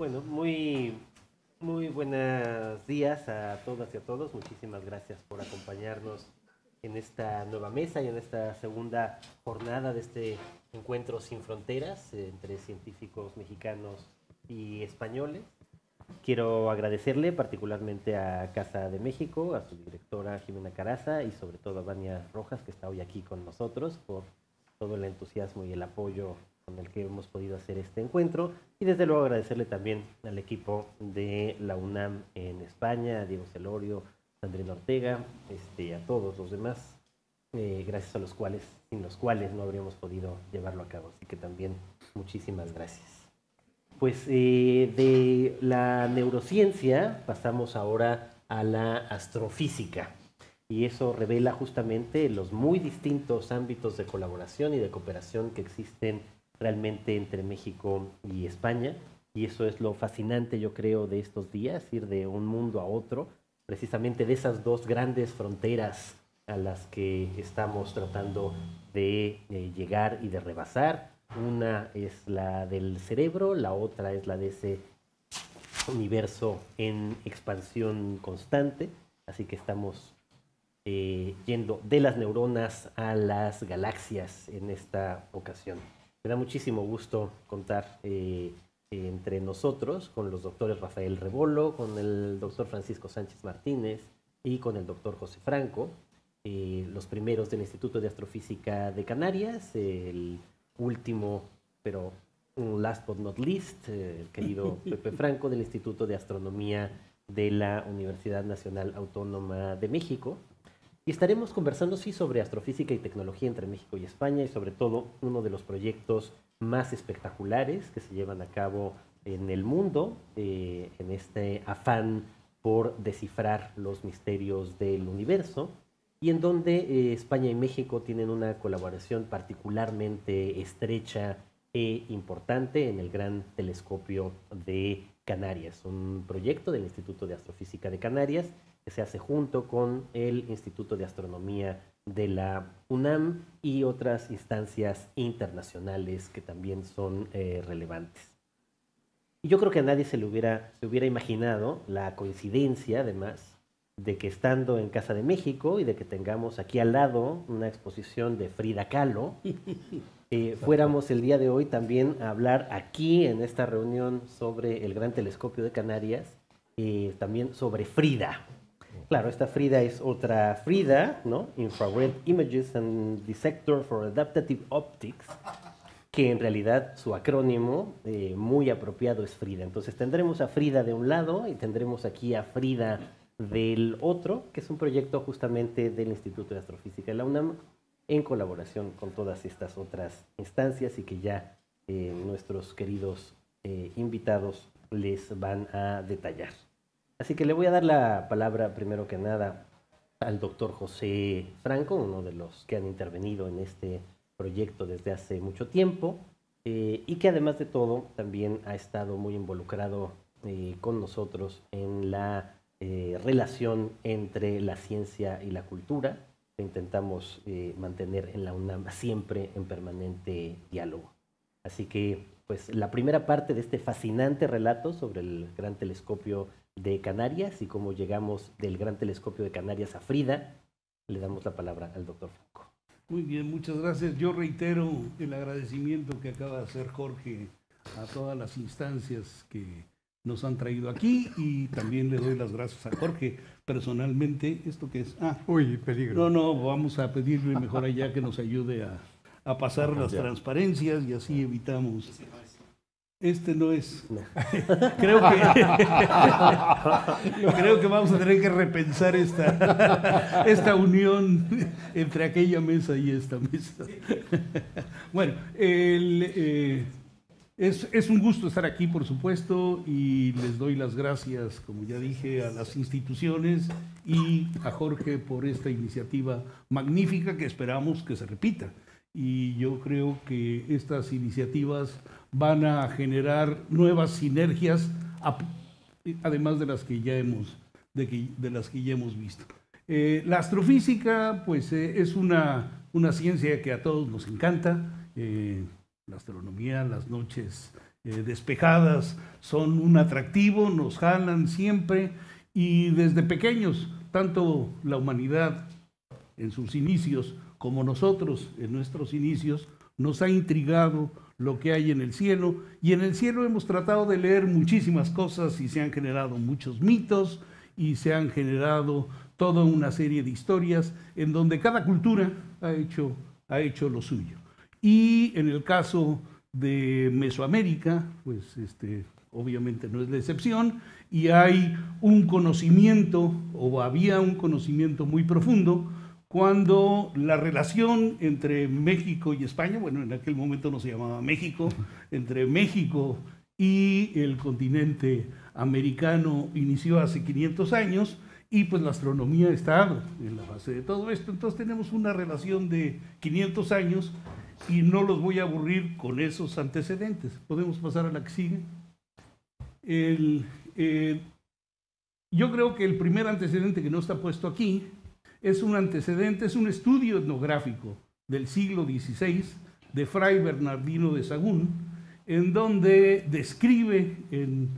Bueno, muy, muy buenos días a todas y a todos. Muchísimas gracias por acompañarnos en esta nueva mesa y en esta segunda jornada de este encuentro sin fronteras entre científicos mexicanos y españoles. Quiero agradecerle particularmente a Casa de México, a su directora Jimena Caraza y sobre todo a Dania Rojas, que está hoy aquí con nosotros, por todo el entusiasmo y el apoyo con el que hemos podido hacer este encuentro. Y desde luego agradecerle también al equipo de la UNAM en España, a Diego Celorio, Andrés Ortega, este, a todos los demás, eh, gracias a los cuales, sin los cuales no habríamos podido llevarlo a cabo. Así que también muchísimas gracias. Pues eh, de la neurociencia pasamos ahora a la astrofísica y eso revela justamente los muy distintos ámbitos de colaboración y de cooperación que existen realmente entre México y España. Y eso es lo fascinante, yo creo, de estos días, ir de un mundo a otro, precisamente de esas dos grandes fronteras a las que estamos tratando de eh, llegar y de rebasar. Una es la del cerebro, la otra es la de ese universo en expansión constante. Así que estamos eh, yendo de las neuronas a las galaxias en esta ocasión. Me da muchísimo gusto contar eh, entre nosotros con los doctores Rafael Rebolo, con el doctor Francisco Sánchez Martínez y con el doctor José Franco, eh, los primeros del Instituto de Astrofísica de Canarias, el último, pero last but not least, eh, el querido Pepe Franco del Instituto de Astronomía de la Universidad Nacional Autónoma de México. Y estaremos conversando, sí, sobre astrofísica y tecnología entre México y España y sobre todo uno de los proyectos más espectaculares que se llevan a cabo en el mundo eh, en este afán por descifrar los misterios del universo y en donde eh, España y México tienen una colaboración particularmente estrecha e importante en el gran telescopio de Canarias, un proyecto del Instituto de Astrofísica de Canarias que se hace junto con el Instituto de Astronomía de la UNAM y otras instancias internacionales que también son eh, relevantes. Y yo creo que a nadie se le hubiera, se hubiera imaginado la coincidencia, además, de que estando en Casa de México y de que tengamos aquí al lado una exposición de Frida Kahlo, eh, fuéramos el día de hoy también a hablar aquí en esta reunión sobre el Gran Telescopio de Canarias, y eh, también sobre Frida. Claro, esta Frida es otra Frida, ¿no? Infrared Images and Dissector for Adaptative Optics, que en realidad su acrónimo eh, muy apropiado es Frida. Entonces tendremos a Frida de un lado y tendremos aquí a Frida del otro, que es un proyecto justamente del Instituto de Astrofísica de la UNAM, en colaboración con todas estas otras instancias y que ya eh, nuestros queridos eh, invitados les van a detallar. Así que le voy a dar la palabra primero que nada al doctor José Franco, uno de los que han intervenido en este proyecto desde hace mucho tiempo eh, y que además de todo también ha estado muy involucrado con nosotros en la relación entre la ciencia y la cultura intentamos eh, mantener en la UNAM siempre en permanente diálogo. Así que, pues, la primera parte de este fascinante relato sobre el Gran Telescopio de Canarias y cómo llegamos del Gran Telescopio de Canarias a Frida, le damos la palabra al doctor Franco. Muy bien, muchas gracias. Yo reitero el agradecimiento que acaba de hacer Jorge a todas las instancias que nos han traído aquí y también le doy las gracias a Jorge personalmente. ¿Esto que es? Ah, Uy, peligro. No, no, vamos a pedirle mejor allá que nos ayude a, pasar las transparencias y así evitamos. Este no es. creo que creo que vamos a tener que repensar esta, esta unión entre aquella mesa y esta mesa. bueno, el, eh, es, es, un gusto estar aquí, por supuesto, y les doy las gracias, como ya dije, a las instituciones y a Jorge por esta iniciativa magnífica que esperamos que se repita. Y yo creo que estas iniciativas van a generar nuevas sinergias, además de las que ya hemos, de de las que ya hemos visto. Eh, la astrofísica, pues, eh, es una, una ciencia que a todos nos encanta. Eh, la astronomía, las noches eh, despejadas son un atractivo, nos jalan siempre y desde pequeños, tanto la humanidad en sus inicios como nosotros en nuestros inicios, nos ha intrigado lo que hay en el cielo y en el cielo hemos tratado de leer muchísimas cosas y se han generado muchos mitos y se han generado toda una serie de historias en donde cada cultura ha hecho, ha hecho lo suyo. Y en el caso de Mesoamérica, pues este, obviamente no es la excepción, y hay un conocimiento, o había un conocimiento muy profundo, cuando la relación entre México y España, bueno, en aquel momento no se llamaba México, entre México y el continente americano inició hace 500 años, y pues la astronomía está en la base de todo esto, entonces tenemos una relación de 500 años y no los voy a aburrir con esos antecedentes. Podemos pasar a la que sigue. Eh, yo creo que el primer antecedente que no está puesto aquí es un antecedente, es un estudio etnográfico del siglo XVI de Fray Bernardino de Sagún, en donde describe en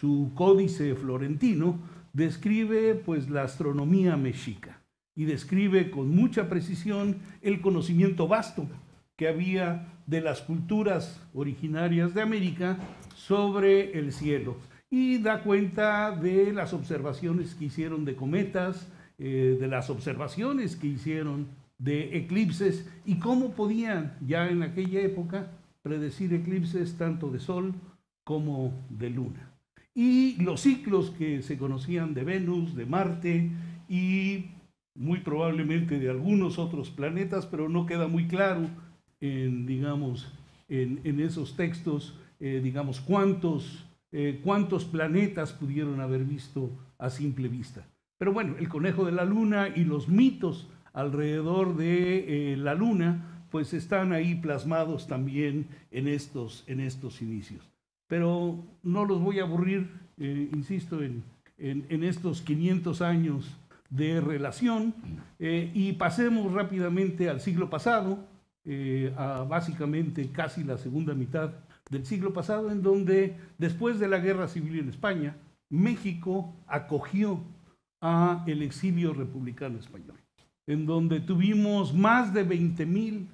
su códice florentino, describe pues la astronomía mexica y describe con mucha precisión el conocimiento vasto que había de las culturas originarias de América sobre el cielo. Y da cuenta de las observaciones que hicieron de cometas, eh, de las observaciones que hicieron de eclipses y cómo podían ya en aquella época predecir eclipses tanto de Sol como de Luna. Y los ciclos que se conocían de Venus, de Marte y muy probablemente de algunos otros planetas, pero no queda muy claro en digamos, en, esos textos, eh, digamos, cuántos, eh, cuántos planetas pudieron haber visto a simple vista. Pero bueno, el conejo de la luna y los mitos alrededor de eh, la luna, pues están ahí plasmados también en estos, en estos inicios. Pero no los voy a aburrir, insisto, en, en, en, estos 500 años de relación y pasemos rápidamente al siglo pasado, eh, básicamente casi la segunda mitad del siglo pasado, en donde después de la guerra civil en España, México acogió a el exilio republicano español, en donde tuvimos más de 20.000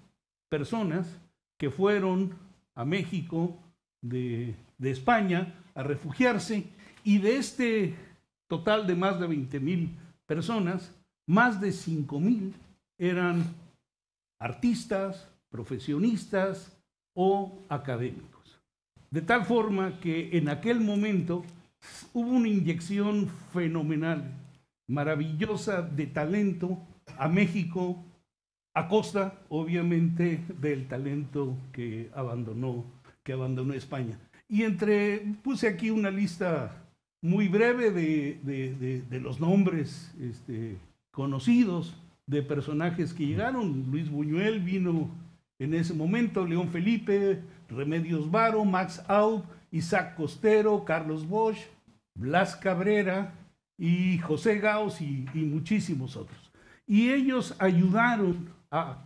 personas que fueron a México de, España a refugiarse y de este total de más de 20.000 personas, más de 5.000 mil eran artistas, profesionistas o académicos. De tal forma que en aquel momento hubo una inyección fenomenal, maravillosa de talento a México, a costa obviamente del talento que abandonó, que abandonó España. Y entre, puse aquí una lista muy breve de, los nombres este, conocidos de personajes que llegaron. Luis Buñuel vino en ese momento, León Felipe, Remedios Varo, Max Aub, Isaac Costero, Carlos Bosch, Blas Cabrera y José Gaos y, muchísimos otros. Y ellos ayudaron a,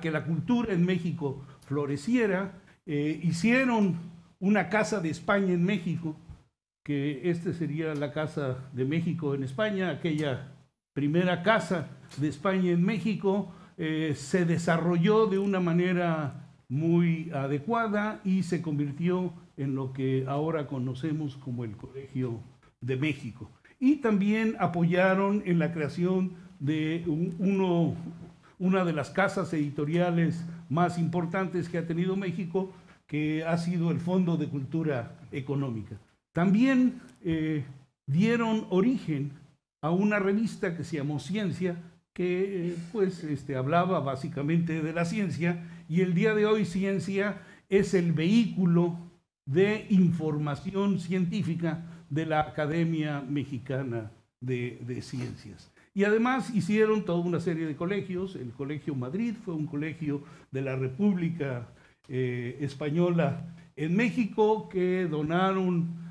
que la cultura en México floreciera, eh, hicieron una casa de España en México, que este sería la casa de México en España, aquella primera casa de España en México, eh, se desarrolló de una manera muy adecuada y se convirtió en lo que ahora conocemos como el Colegio de México. Y también apoyaron en la creación de una de las casas editoriales más importantes que ha tenido México, que ha sido el Fondo de Cultura Económica. También eh, dieron origen a una revista que se llamó Ciencia, que eh, pues este, hablaba básicamente de la ciencia, y el día de hoy Ciencia es el vehículo de información científica de la Academia Mexicana de, Ciencias. Y además hicieron toda una serie de colegios. El Colegio Madrid fue un colegio de la República eh, Española en México que donaron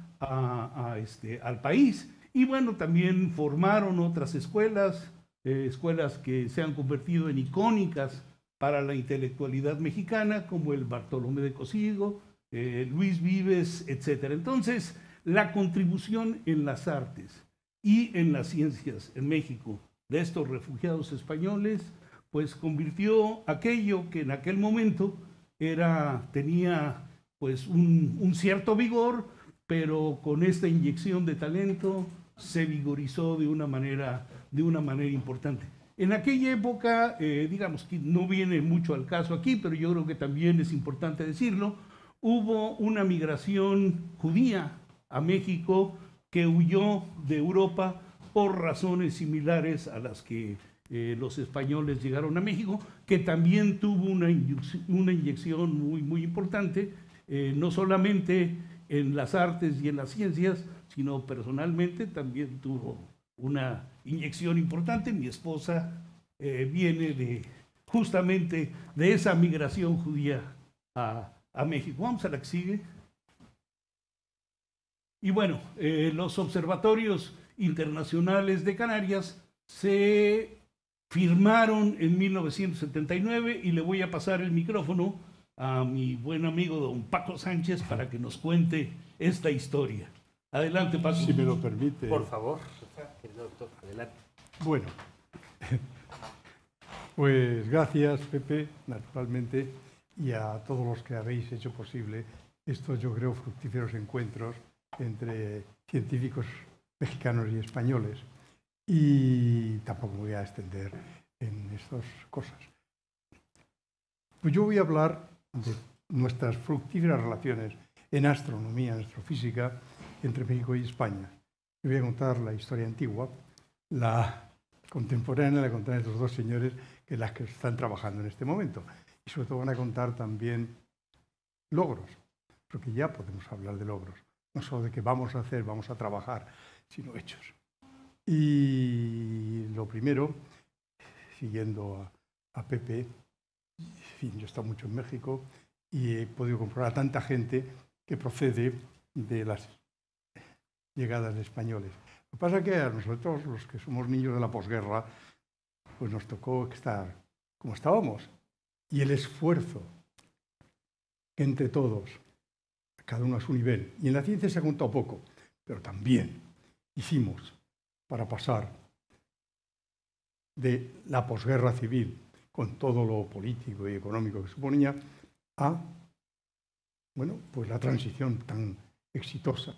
este, al país y bueno, también formaron otras escuelas, eh, escuelas que se han convertido en icónicas para la intelectualidad mexicana, como el Bartolomé de Cosigo, eh, Luis Vives, etc. Entonces, la contribución en las artes y en las ciencias en México de estos refugiados españoles, pues convirtió aquello que en aquel momento era, tenía pues un, un cierto vigor, pero con esta inyección de talento, se vigorizó de una manera, de una manera importante. En aquella época, eh, digamos que no viene mucho al caso aquí, pero yo creo que también es importante decirlo, hubo una migración judía a México que huyó de Europa por razones similares a las que eh, los españoles llegaron a México, que también tuvo una, inyección, muy, muy importante, eh, no solamente en las artes y en las ciencias, sino personalmente también tuvo una inyección importante. Mi esposa eh, viene de justamente de esa migración judía a, México. Vamos a la que sigue. Y bueno, eh, los observatorios internacionales de Canarias se firmaron en 1979 y le voy a pasar el micrófono a mi buen amigo don Paco Sánchez para que nos cuente esta historia. Adelante, Pablo, Si me lo permite. Por favor, doctor, adelante. Bueno, pues gracias, Pepe, naturalmente, y a todos los que habéis hecho posible estos, yo creo, fructíferos encuentros entre científicos mexicanos y españoles. Y tampoco me voy a extender en estas cosas. Pues yo voy a hablar de nuestras fructíferas relaciones en astronomía, en astrofísica, entre México y España. Yo voy a contar la historia antigua, la contemporánea, la contarán estos dos señores que las que están trabajando en este momento. Y sobre todo van a contar también logros, porque ya podemos hablar de logros, no solo de qué vamos a hacer, vamos a trabajar, sino hechos. Y lo primero, siguiendo a, Pepe, yo he estado mucho en México y he podido comprobar a tanta gente que procede de las llegadas de españoles. Lo que pasa es que a nosotros, los que somos niños de la posguerra, pues nos tocó estar como estábamos. Y el esfuerzo que entre todos, cada uno a su nivel, y en la ciencia se ha contado poco, pero también hicimos para pasar de la posguerra civil, con todo lo político y económico que suponía, a bueno, pues la transición tan exitosa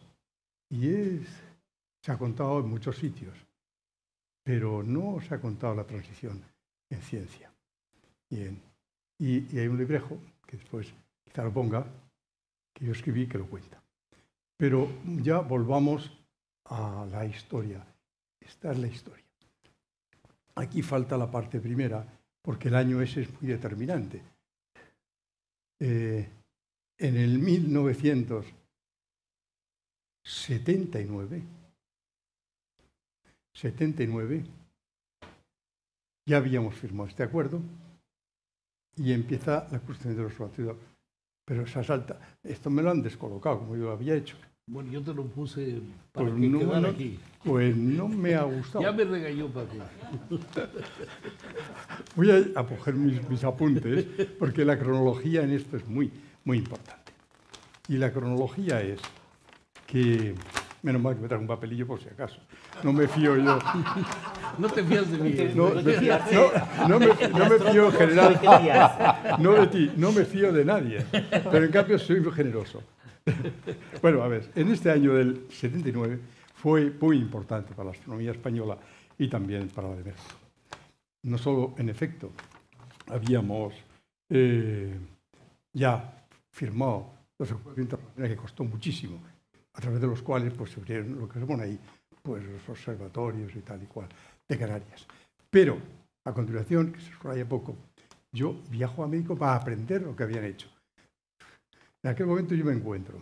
y se ha contado en muchos sitios, pero no se ha contado la transición en ciencia. Y, hay un librejo, que después quizá lo ponga, que yo escribí que lo cuenta. Pero ya volvamos a la historia. Esta es la historia. Aquí falta la parte primera, porque el año ese es muy determinante. Eh, en el 1900 79. 79. Ya habíamos firmado este acuerdo y empieza la cuestión de los partidos. Pero se asalta. Esto me lo han descolocado, como yo lo había hecho. Bueno, yo te lo puse para pues que no, aquí. Pues no me ha gustado. ya me regañó Paco. Voy a, coger mis, mis, apuntes, porque la cronología en esto es muy, muy importante. Y la cronología es que Menos mal que me trae un papelillo por si acaso. No me fío yo. No te fías de mí. No, me, fío, me, fío general. No de ti, no me fío de nadie. Pero en cambio soy muy generoso. Bueno, a ver, en este año del 79 fue muy importante para la astronomía española y también para la de México. No solo en efecto, habíamos eh, ya firmado los acuerdos que costó muchísimo a través de los cuales pues, se abrieron lo que se ahí, pues los observatorios y tal y cual de Canarias. Pero, a continuación, que se subraya poco, yo viajo a México para aprender lo que habían hecho. En aquel momento yo me encuentro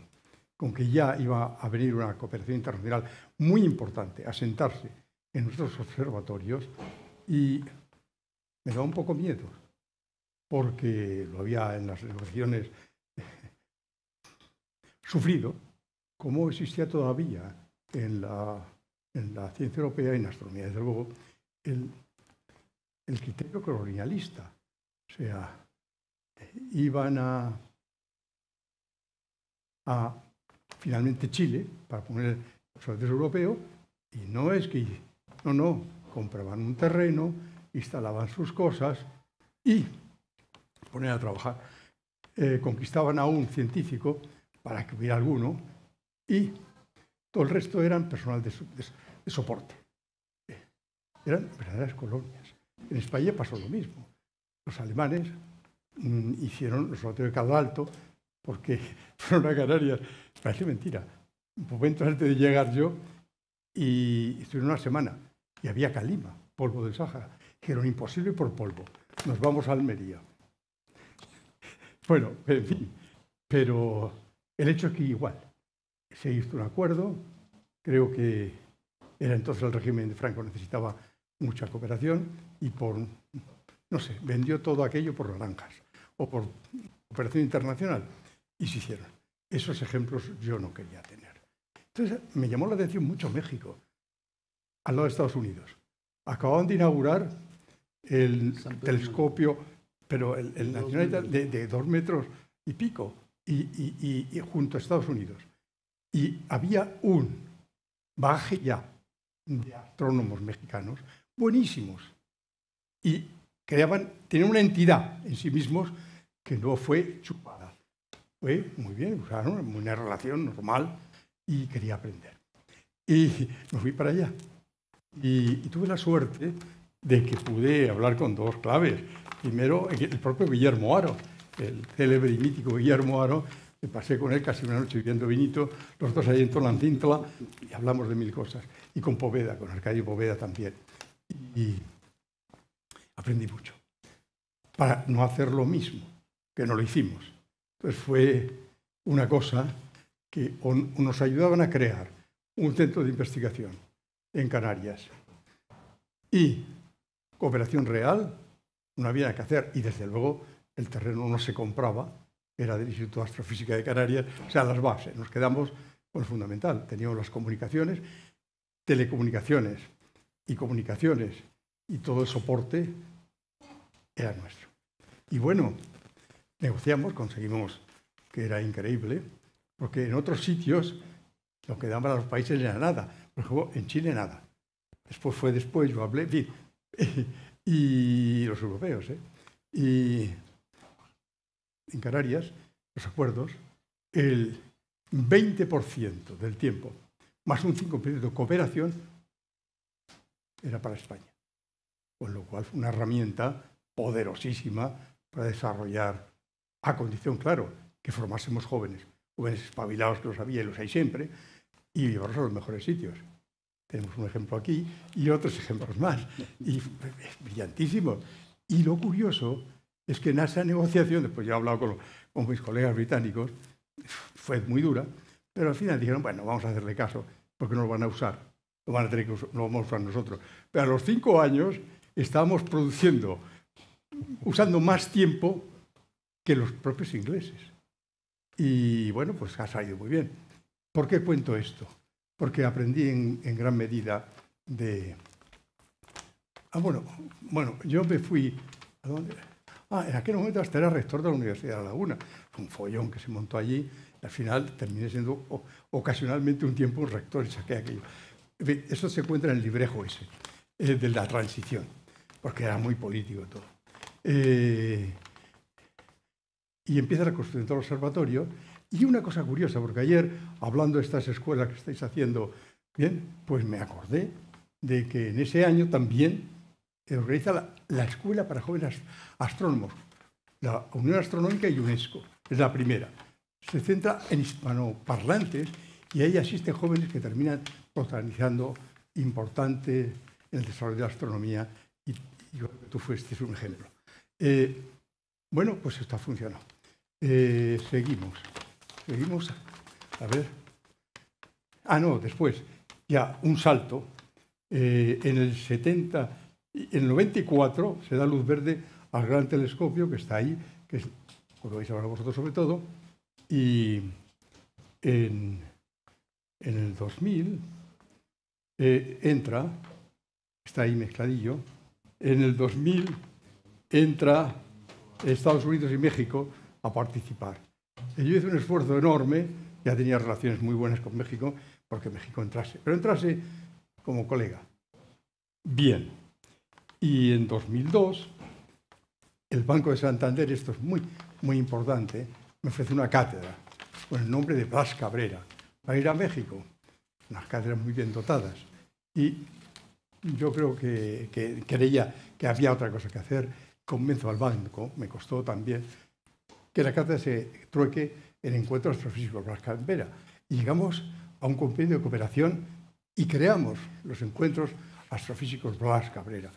con que ya iba a venir una cooperación internacional muy importante a sentarse en nuestros observatorios y me da un poco miedo, porque lo había en las relaciones sufrido, como existía todavía en la, ciencia europea y en la astronomía, desde luego, el, criterio colonialista. O sea, iban a, finalmente Chile para poner observadores europeo y no es que, no, no, compraban un terreno, instalaban sus cosas y ponían a trabajar. Eh, conquistaban a un científico para que hubiera alguno y todo el resto eran personal de, soporte. Eh, eran verdaderas colonias. En España pasó lo mismo. Los alemanes mm, hicieron los sorteos de caldo alto porque fueron a Canarias. Parece mentira. Un momento antes de llegar yo, y estuvieron una semana, y había calima, polvo del Sáhara. era imposible por polvo, nos vamos a Almería. Bueno, en fin, pero el hecho es que igual, se hizo un acuerdo. Creo que era entonces el régimen de Franco necesitaba mucha cooperación y por, no sé, vendió todo aquello por naranjas o por cooperación internacional y se hicieron. Esos ejemplos yo no quería tener. Entonces me llamó la atención mucho México, al lado de Estados Unidos. Acababan de inaugurar el telescopio, pero el, nacional de, dos metros y pico, y junto a Estados Unidos. Y había un baje ya de astrónomos mexicanos buenísimos. Y creaban, tenían una entidad en sí mismos que no fue chupada. Fue muy bien, usaron una relación normal y quería aprender. Y me fui para allá. Y, tuve la suerte de que pude hablar con dos claves. Primero, el propio Guillermo Aro, el célebre y mítico Guillermo Aro, me pasé con él casi una noche viviendo vinito, los dos ahí en Tolantintla, y hablamos de mil cosas. Y con Poveda, con Arcadio Poveda también. Y aprendí mucho. Para no hacer lo mismo, que no lo hicimos. Entonces fue una cosa que nos ayudaban a crear un centro de investigación en Canarias y cooperación real, no había que hacer, y desde luego el terreno no se compraba, era del Instituto de Astrofísica de Canarias, o sea, las bases. Nos quedamos con lo fundamental. Teníamos las comunicaciones, telecomunicaciones y comunicaciones y todo el soporte era nuestro. Y bueno, negociamos, conseguimos, que era increíble, porque en otros sitios lo que daban a los países era nada. Por ejemplo, en Chile nada. Después fue después, yo hablé, en fin, y los europeos, ¿eh? Y en Canarias, los acuerdos, el 20% del tiempo, más un 5% de cooperación, era para España. Con lo cual fue una herramienta poderosísima para desarrollar, a condición, claro, que formásemos jóvenes, jóvenes espabilados que los había y los hay siempre, y llevarlos a los mejores sitios. Tenemos un ejemplo aquí y otros ejemplos más, y brillantísimo. Y lo curioso es que en esa negociación, después yo he hablado con, mis colegas británicos, fue muy dura, pero al final dijeron, bueno, vamos a hacerle caso, porque no lo van a usar, lo van a tener que usar, lo vamos a usar nosotros. Pero a los cinco años estábamos produciendo, usando más tiempo que los propios ingleses. Y bueno, pues ha salido muy bien. ¿Por qué cuento esto? Porque aprendí en, gran medida de... Ah, bueno, bueno, yo me fui... ¿A dónde? Ah, en aquel momento hasta este era rector de la Universidad de La Laguna. Fue un follón que se montó allí. al final terminé siendo ocasionalmente un tiempo un rector y saqué aquello. Eso se encuentra en el librejo ese, eh, de la transición, porque era muy político todo. Eh, y empieza a reconstruir el observatorio. Y una cosa curiosa, porque ayer, hablando de estas escuelas que estáis haciendo, bien, pues me acordé de que en ese año también eh, organiza la, Escuela para Jóvenes Astrónomos, la Unión Astronómica y UNESCO. Es la primera. Se centra en hispanoparlantes y ahí asisten jóvenes que terminan protagonizando importante en el desarrollo de la astronomía y, tú fuiste un ejemplo. Eh, bueno, pues está funcionando. funcionado. Eh, seguimos. Seguimos. A ver. Ah, no, después. Ya, un salto. en el 70 en el 94 se da luz verde al gran telescopio que está ahí, que es, lo vais a hablar vosotros sobre todo, y en, el 2000 eh, entra, está ahí mezcladillo, en el 2000 entra Estados Unidos y México a participar. yo hice un esfuerzo enorme, ya tenía relaciones muy buenas con México, porque México entrase, pero entrase como colega. Bien, y en 2002, el Banco de Santander, esto es muy, muy importante, me ofrece una cátedra con el nombre de Blas Cabrera para ir a México. Unas cátedras muy bien dotadas. Y yo creo que, que creía que había otra cosa que hacer. Convenzo al banco, me costó también, que la cátedra se trueque en Encuentro Astrofísico Blas Cabrera. Y llegamos a un convenio de cooperación y creamos los Encuentros Astrofísicos Blas Cabrera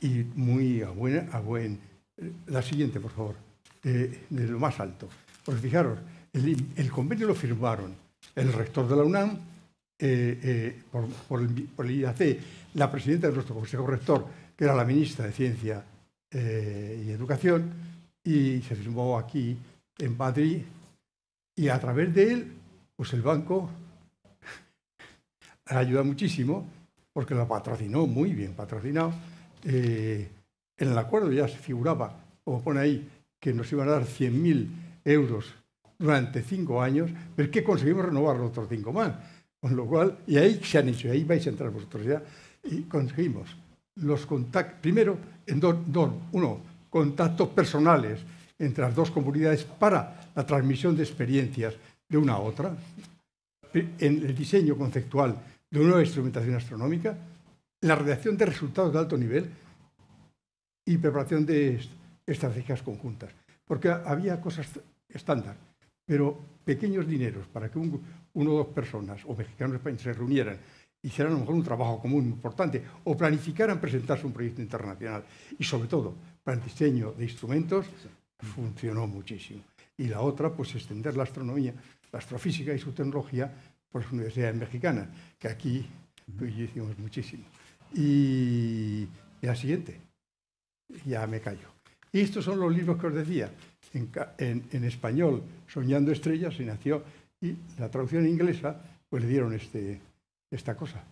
y muy a buen, La siguiente, por favor, de, eh, lo más alto. Pues fijaros, el, convenio lo firmaron el rector de la UNAM, eh, eh, por, por, el, IAC, la presidenta de nuestro consejo rector, que era la ministra de Ciencia y Educación, y se firmó aquí en Madrid, y a través de él, pues el banco ayuda muchísimo, porque lo patrocinó muy bien, patrocinado eh, en el acuerdo ya se figuraba, como pone ahí, que nos iban a dar 100.000 euros durante cinco años, pero es que conseguimos renovar los otros cinco más. Con lo cual, y ahí se han hecho, y ahí vais a entrar vosotros ya, y conseguimos los contactos, primero, en dos, dos, uno, contactos personales entre las dos comunidades para la transmisión de experiencias de una a otra, en el diseño conceptual de una nueva instrumentación astronómica, la redacción de resultados de alto nivel y preparación de estrategias conjuntas. Porque había cosas estándar, pero pequeños dineros para que una uno o dos personas o mexicanos se reunieran, hicieran a lo mejor un trabajo común importante o planificaran presentarse un proyecto internacional. Y sobre todo, para el diseño de instrumentos, funcionó muchísimo. Y la otra, pues extender la astronomía, la astrofísica y su tecnología por las universidades mexicanas, que aquí lo hicimos muchísimo y, la siguiente. Ya me callo. Y estos son los libros que os decía. En, español, Soñando Estrellas, y nació, y la traducción inglesa, pues le dieron este, esta cosa,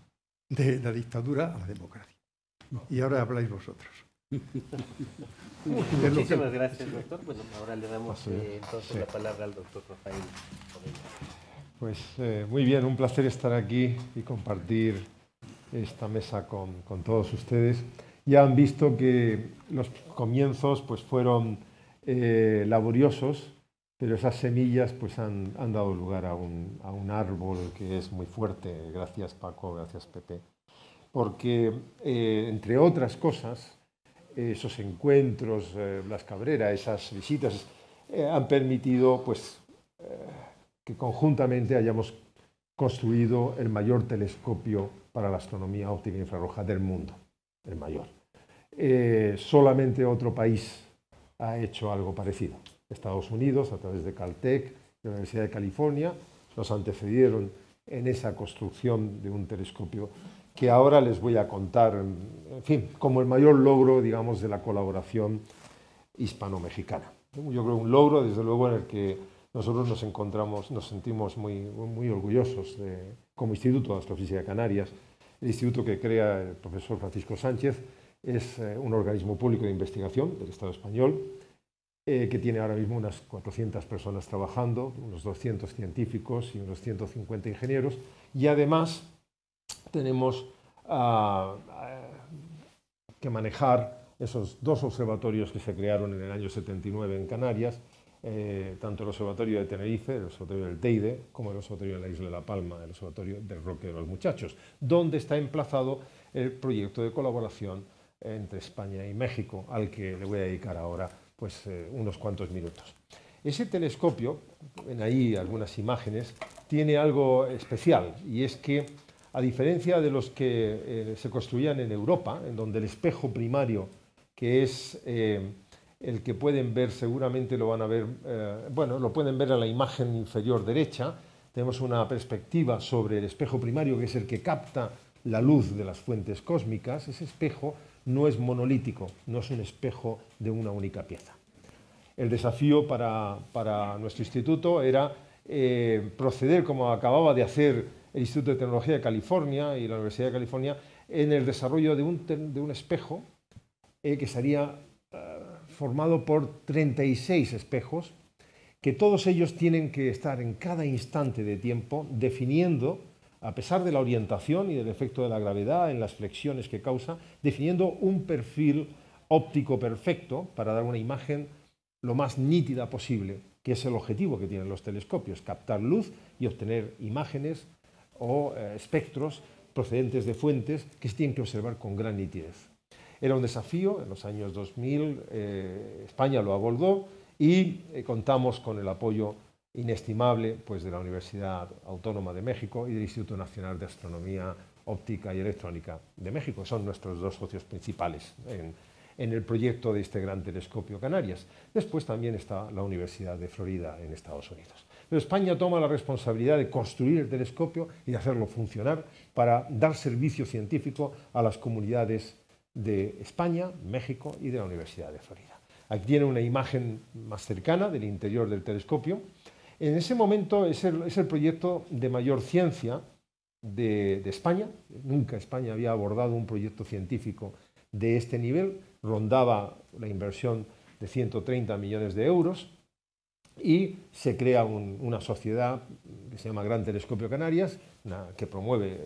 de la dictadura a la democracia. Y ahora habláis vosotros. Muchísimas gracias, doctor. Bueno, ahora le damos ah, eh, entonces la palabra al doctor Rafael. Pues eh, muy bien, un placer estar aquí y compartir esta mesa con, todos ustedes, ya han visto que los comienzos pues, fueron eh, laboriosos, pero esas semillas pues, han, dado lugar a un, árbol que es muy fuerte. Gracias Paco, gracias Pepe. Porque, eh, entre otras cosas, esos encuentros, eh, las esas visitas, han permitido pues, que conjuntamente hayamos construido el mayor telescopio para la astronomía óptica infrarroja del mundo, el mayor. Eh, solamente otro país ha hecho algo parecido. Estados Unidos, a través de Caltech, de la Universidad de California, nos antecedieron en esa construcción de un telescopio que ahora les voy a contar, en fin, como el mayor logro, digamos, de la colaboración hispano-mexicana. Yo creo un logro, desde luego, en el que nosotros nos encontramos, nos sentimos muy, orgullosos como Instituto de Astrofísica de Canarias. El instituto que crea el profesor Francisco Sánchez es eh, un organismo público de investigación del Estado español eh, que tiene ahora mismo unas 400 personas trabajando, unos 200 científicos y unos 150 ingenieros. Y además tenemos ah, ah, que manejar esos dos observatorios que se crearon en el año 79 en Canarias, eh, tanto el Observatorio de Tenerife, el Observatorio del Teide, como el Observatorio de la Isla de La Palma, el Observatorio del Roque de los Muchachos, donde está emplazado el proyecto de colaboración entre España y México, al que le voy a dedicar ahora pues, eh, unos cuantos minutos. Ese telescopio, en ahí algunas imágenes, tiene algo especial y es que, a diferencia de los que eh, se construían en Europa, en donde el espejo primario, que es el que pueden ver seguramente lo van a ver, eh, bueno, lo pueden ver en la imagen inferior derecha. Tenemos una perspectiva sobre el espejo primario, que es el que capta la luz de las fuentes cósmicas. Ese espejo no es monolítico, no es un espejo de una única pieza. El desafío para, nuestro instituto era eh, proceder, como acababa de hacer el Instituto de Tecnología de California y la Universidad de California, en el desarrollo de un, de un espejo eh, que sería formado por 36 espejos, que todos ellos tienen que estar en cada instante de tiempo definiendo, a pesar de la orientación y del efecto de la gravedad en las flexiones que causa, definiendo un perfil óptico perfecto para dar una imagen lo más nítida posible, que es el objetivo que tienen los telescopios, captar luz y obtener imágenes o eh, espectros procedentes de fuentes que se tienen que observar con gran nitidez. Era un desafío, en los años 2000 eh, España lo abordó y eh, contamos con el apoyo inestimable pues, de la Universidad Autónoma de México y del Instituto Nacional de Astronomía Óptica y Electrónica de México. Son nuestros dos socios principales en, en el proyecto de este gran telescopio Canarias. Después también está la Universidad de Florida en Estados Unidos. Pero España toma la responsabilidad de construir el telescopio y de hacerlo funcionar para dar servicio científico a las comunidades de España, México y de la Universidad de Florida. Aquí tiene una imagen más cercana del interior del telescopio. En ese momento es el, es proyecto de mayor ciencia de, España. Nunca España había abordado un proyecto científico de este nivel. Rondaba la inversión de 130 millones de euros y se crea una sociedad que se llama Gran Telescopio Canarias, que promueve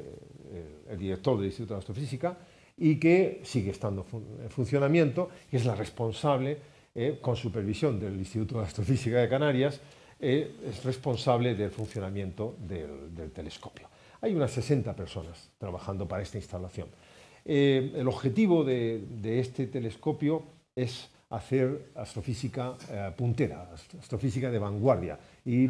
el director del Instituto de Astrofísica, y que sigue estando en funcionamiento que es la responsable, eh, con supervisión del Instituto de Astrofísica de Canarias, eh, es responsable del funcionamiento del, telescopio. Hay unas 60 personas trabajando para esta instalación. Eh, el objetivo de, este telescopio es hacer astrofísica puntera, astrofísica de vanguardia. Y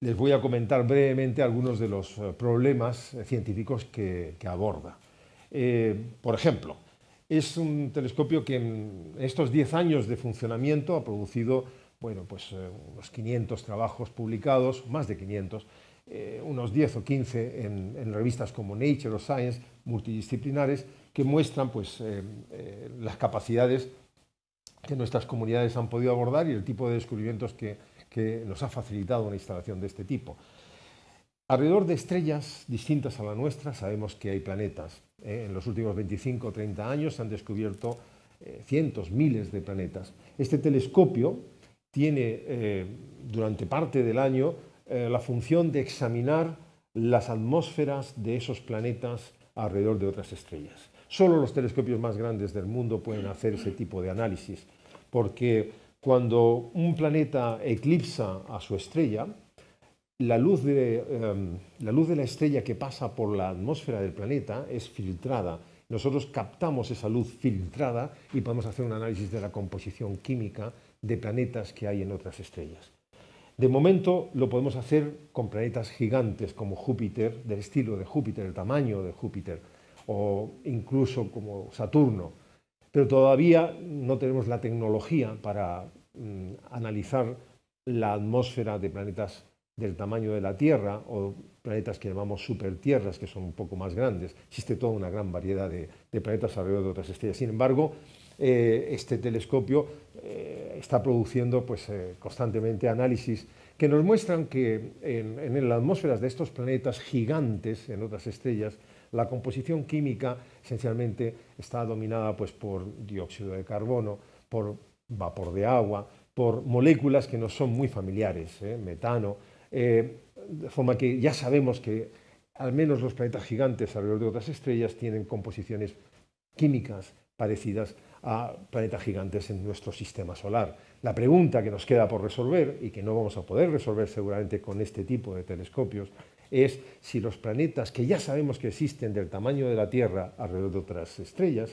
les voy a comentar brevemente algunos de los problemas científicos que aborda. Eh, por ejemplo, es un telescopio que en estos 10 años de funcionamiento ha producido pues, eh, unos 500 trabajos publicados, más de 500, eh, unos 10 o 15 en, revistas como Nature o Science, multidisciplinares, que muestran pues, las capacidades que nuestras comunidades han podido abordar y el tipo de descubrimientos que, que nos ha facilitado una instalación de este tipo. Alrededor de estrellas distintas a la nuestra sabemos que hay planetas. ¿eh? en los últimos 25 o 30 años se han descubierto eh, cientos, miles de planetas. Este telescopio tiene eh, durante parte del año la función de examinar las atmósferas de esos planetas alrededor de otras estrellas. Solo los telescopios más grandes del mundo pueden hacer ese tipo de análisis, porque cuando un planeta eclipsa a su estrella, la luz, de, em, la luz de la estrella que pasa por la atmósfera del planeta es filtrada. Nosotros captamos esa luz filtrada y podemos hacer un análisis de la composición química de planetas que hay en otras estrellas. De momento lo podemos hacer con planetas gigantes como Júpiter, del estilo de Júpiter, el tamaño de Júpiter, o incluso como Saturno. Pero todavía no tenemos la tecnología para mm, analizar la atmósfera de planetas del tamaño de la Tierra o planetas que llamamos supertierras, que son un poco más grandes. Existe toda una gran variedad de, planetas alrededor de otras estrellas. Sin embargo, eh, este telescopio eh, está produciendo pues, eh, constantemente análisis que nos muestran que en, en las atmósferas de estos planetas gigantes, en otras estrellas, la composición química esencialmente está dominada pues, por dióxido de carbono, por vapor de agua, por moléculas que no son muy familiares, metano, eh, de forma que ya sabemos que al menos los planetas gigantes alrededor de otras estrellas tienen composiciones químicas parecidas a planetas gigantes en nuestro sistema solar. La pregunta que nos queda por resolver, y que no vamos a poder resolver seguramente con este tipo de telescopios, es si los planetas que ya sabemos que existen del tamaño de la Tierra alrededor de otras estrellas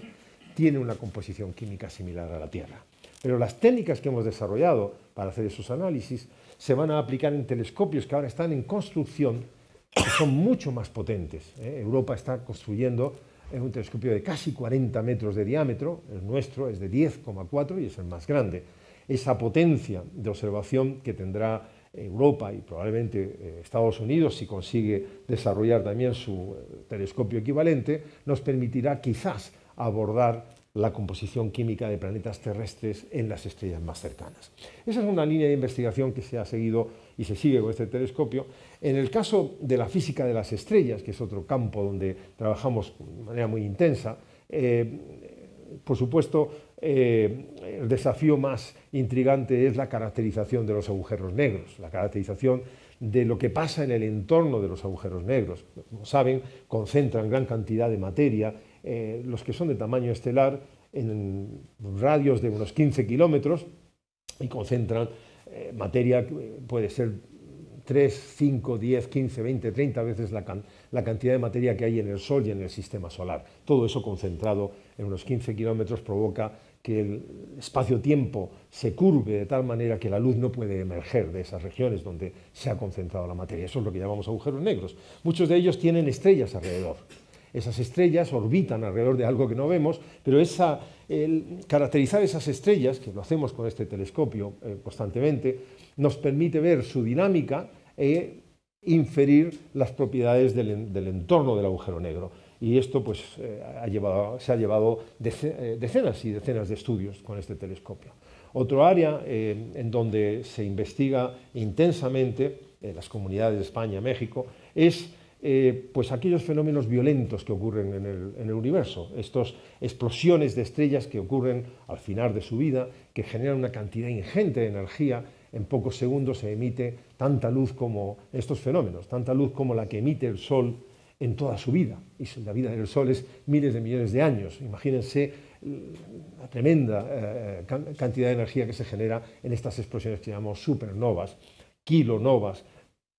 tienen una composición química similar a la Tierra. Pero las técnicas que hemos desarrollado para hacer esos análisis se van a aplicar en telescopios que ahora están en construcción, que son mucho más potentes. ¿eh? Europa está construyendo un telescopio de casi 40 metros de diámetro, el nuestro es de 10,4 y es el más grande. Esa potencia de observación que tendrá Europa y probablemente eh, Estados Unidos, si consigue desarrollar también su eh, telescopio equivalente, nos permitirá quizás abordar la composición química de planetas terrestres en las estrellas más cercanas. Esa es una línea de investigación que se ha seguido y se sigue con este telescopio. En el caso de la física de las estrellas, que es otro campo donde trabajamos de manera muy intensa, eh, por supuesto, eh, el desafío más intrigante es la caracterización de los agujeros negros, la caracterización de lo que pasa en el entorno de los agujeros negros. Como saben, concentran gran cantidad de materia eh, los que son de tamaño estelar, en radios de unos 15 kilómetros y concentran eh, materia materia, eh, puede ser 3, 5, 10, 15, 20, 30 veces la, la, cantidad de materia que hay en el Sol y en el sistema solar. Todo eso concentrado en unos 15 kilómetros provoca que el espacio-tiempo se curve de tal manera que la luz no puede emerger de esas regiones donde se ha concentrado la materia. Eso es lo que llamamos agujeros negros. Muchos de ellos tienen estrellas alrededor. Esas estrellas orbitan alrededor de algo que no vemos, pero caracterizar esas estrellas, que lo hacemos con este telescopio eh, constantemente, nos permite ver su dinámica e inferir las propiedades del, entorno del agujero negro. Y esto pues, eh, se ha llevado eh, decenas y decenas de estudios con este telescopio. Otro área en donde se investiga intensamente en las comunidades de España, y México, es eh, pues aquellos fenómenos violentos que ocurren en el, universo, estas explosiones de estrellas que ocurren al final de su vida, que generan una cantidad ingente de energía, en pocos segundos se emite tanta luz como estos fenómenos, tanta luz como la que emite el Sol en toda su vida. Y la vida del Sol es miles de millones de años. Imagínense mm, la tremenda eh, eh, cantidad de energía que se genera en estas explosiones que llamamos supernovas, kilonovas,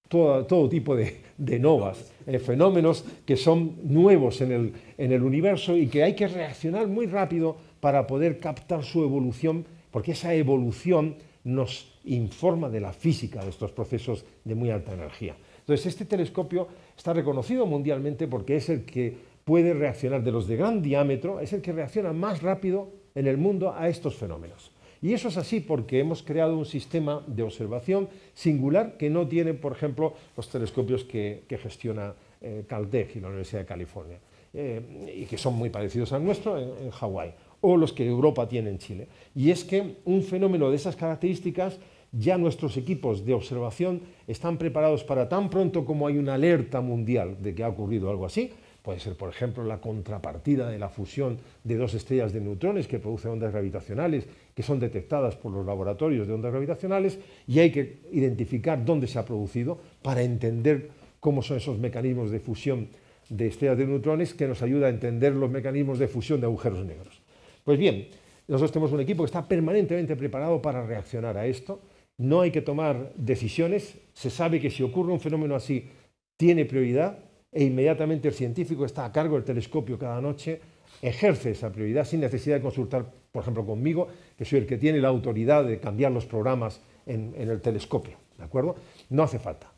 todo, tipo de, novas, eh, fenómenos que son nuevos en el, en el universo y que hay que reaccionar muy rápido para poder captar su evolución, porque esa evolución nos informa de la física de estos procesos de muy alta energía. Entonces, este telescopio está reconocido mundialmente porque es el que puede reaccionar de los de gran diámetro, es el que reacciona más rápido en el mundo a estos fenómenos. Y eso es así porque hemos creado un sistema de observación singular que no tiene por ejemplo, los telescopios que, gestiona eh, Caltech y la Universidad de California, eh, y que son muy parecidos al nuestro en, en Hawái, o los que Europa tiene en Chile. Y es que un fenómeno de esas características ya nuestros equipos de observación están preparados para tan pronto como hay una alerta mundial de que ha ocurrido algo así, Puede ser, por ejemplo, la contrapartida de la fusión de dos estrellas de neutrones que producen ondas gravitacionales, que son detectadas por los laboratorios de ondas gravitacionales, y hay que identificar dónde se ha producido para entender cómo son esos mecanismos de fusión de estrellas de neutrones que nos ayuda a entender los mecanismos de fusión de agujeros negros. Pues bien, nosotros tenemos un equipo que está permanentemente preparado para reaccionar a esto. No hay que tomar decisiones. Se sabe que si ocurre un fenómeno así, tiene prioridad e inmediatamente el científico está a cargo del telescopio cada noche, ejerce esa prioridad sin necesidad de consultar, por ejemplo, conmigo, que soy el que tiene la autoridad de cambiar los programas en, el telescopio. ¿De acuerdo? No hace falta.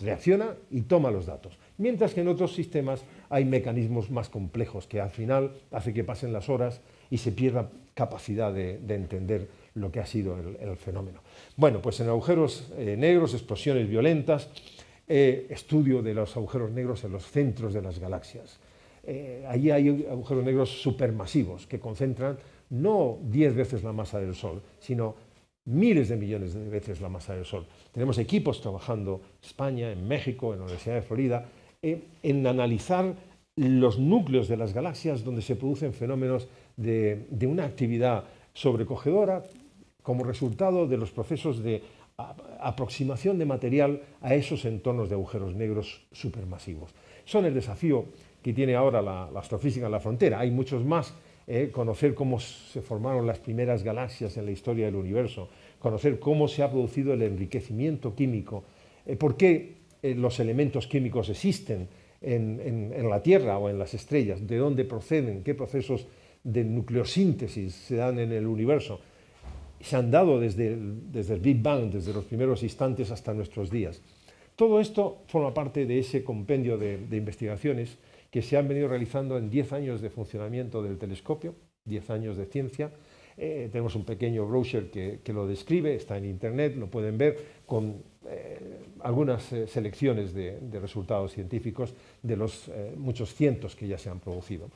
Reacciona y toma los datos. Mientras que en otros sistemas hay mecanismos más complejos que al final hace que pasen las horas y se pierda capacidad de, entender lo que ha sido el, fenómeno. Bueno, pues en agujeros eh, negros, explosiones violentas, eh, estudio de los agujeros negros en los centros de las galaxias. Eh, allí hay agujeros negros supermasivos que concentran no 10 veces la masa del Sol, sino miles de millones de veces la masa del Sol. Tenemos equipos trabajando en España, en México, en la Universidad de Florida, eh, en analizar los núcleos de las galaxias donde se producen fenómenos de una actividad sobrecogedora como resultado de los procesos de aproximación de material a esos entornos de agujeros negros supermasivos. Son el desafío que tiene ahora la, astrofísica en la frontera. Hay muchos más. ¿eh? conocer cómo se formaron las primeras galaxias en la historia del universo, conocer cómo se ha producido el enriquecimiento químico, eh, por qué eh, los elementos químicos existen en la Tierra o en las estrellas, de dónde proceden, qué procesos de nucleosíntesis se dan en el universo se han dado desde el, Big Bang, desde los primeros instantes hasta nuestros días. Todo esto forma parte de ese compendio de, investigaciones que se han venido realizando en 10 años de funcionamiento del telescopio, 10 años de ciencia. Eh, tenemos un pequeño brochure que, lo describe, está en Internet, lo pueden ver, con eh, algunas eh, selecciones de, resultados científicos de los muchos cientos que ya se han producido.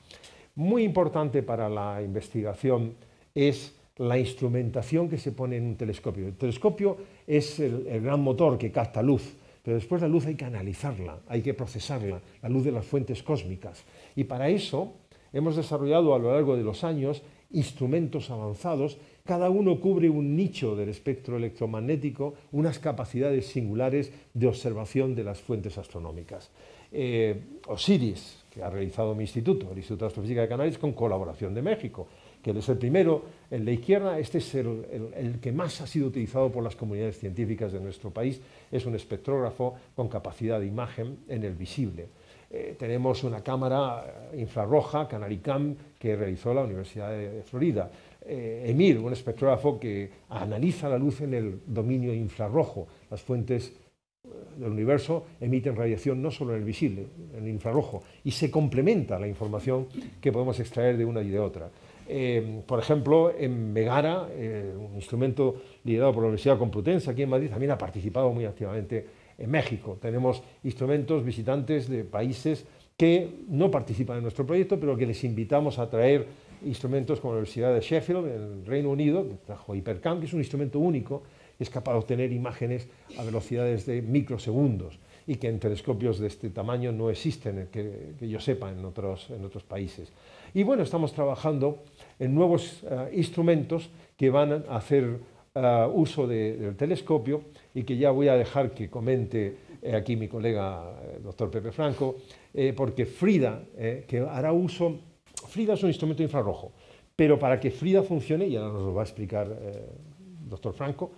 Muy importante para la investigación es la instrumentación que se pone en un telescopio. El telescopio es el, gran motor que capta luz, pero después la luz hay que analizarla, hay que procesarla, la luz de las fuentes cósmicas. Y para eso hemos desarrollado a lo largo de los años instrumentos avanzados, cada uno cubre un nicho del espectro electromagnético, unas capacidades singulares de observación de las fuentes astronómicas. Eh, Osiris, que ha realizado mi instituto, el Instituto de Astrofísica de Canarias, con colaboración de México que es el primero. En la izquierda, este es el, que más ha sido utilizado por las comunidades científicas de nuestro país. Es un espectrógrafo con capacidad de imagen en el visible. Eh, tenemos una cámara eh, infrarroja, Canaricam que realizó la Universidad de Florida. Eh, EMIR, un espectrógrafo que analiza la luz en el dominio infrarrojo. Las fuentes del universo emiten radiación no solo en el visible, en el infrarrojo, y se complementa la información que podemos extraer de una y de otra. Eh, por ejemplo, en Megara, eh, un instrumento liderado por la Universidad Complutense aquí en Madrid, también ha participado muy activamente en México. Tenemos instrumentos visitantes de países que no participan en nuestro proyecto, pero que les invitamos a traer instrumentos como la Universidad de Sheffield, en el Reino Unido, que trajo Hipercam, que es un instrumento único, que es capaz de obtener imágenes a velocidades de microsegundos y que en telescopios de este tamaño no existen, eh, que, yo sepa, en otros países. Y bueno, estamos trabajando en nuevos eh, instrumentos que van a hacer eh, uso del telescopio y que ya voy a dejar que comente eh, aquí mi colega, doctor Pepe Franco, porque Frida, que hará uso, Frida es un instrumento infrarrojo, pero para que Frida funcione, y ahora nos lo va a explicar doctor Franco,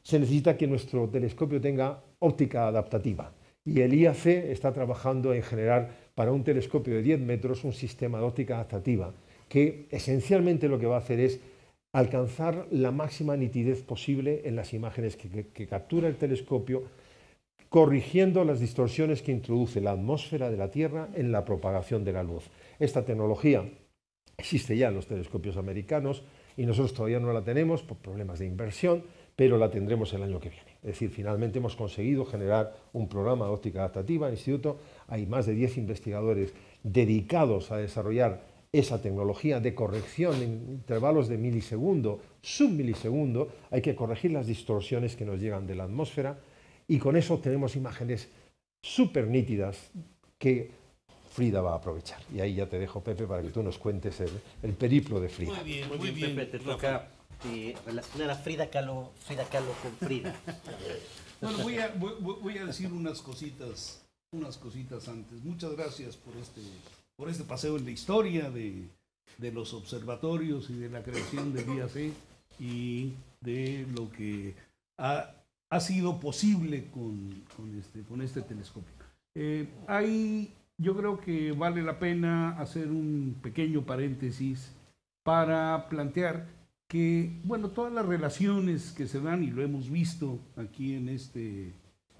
se necesita que nuestro telescopio tenga óptica adaptativa. Y el IAC está trabajando en generar para un telescopio de 10 metros un sistema de óptica adaptativa, que esencialmente lo que va a hacer es alcanzar la máxima nitidez posible en las imágenes que, captura el telescopio, corrigiendo las distorsiones que introduce la atmósfera de la Tierra en la propagación de la luz. Esta tecnología existe ya en los telescopios americanos y nosotros todavía no la tenemos por problemas de inversión, pero la tendremos el año que viene. Es decir, finalmente hemos conseguido generar un programa de óptica adaptativa en instituto. Hay más de 10 investigadores dedicados a desarrollar esa tecnología de corrección en intervalos de milisegundo, submilisegundo. Hay que corregir las distorsiones que nos llegan de la atmósfera y con eso tenemos imágenes súper nítidas que Frida va a aprovechar. Y ahí ya te dejo, Pepe, para que tú nos cuentes el, el periplo de Frida. Muy bien, muy bien. Pepe, te toca de relacionar a Frida Kahlo, Frida Kahlo con Frida. bueno, voy a, decir unas cositas, unas cositas antes. Muchas gracias por este, por este paseo en la historia de, de los observatorios y de la creación del IAC e y de lo que ha, ha sido posible con, con, este, con este telescopio. Eh, hay, yo creo que vale la pena hacer un pequeño paréntesis para plantear que, bueno, todas las relaciones que se dan, y lo hemos visto aquí en este,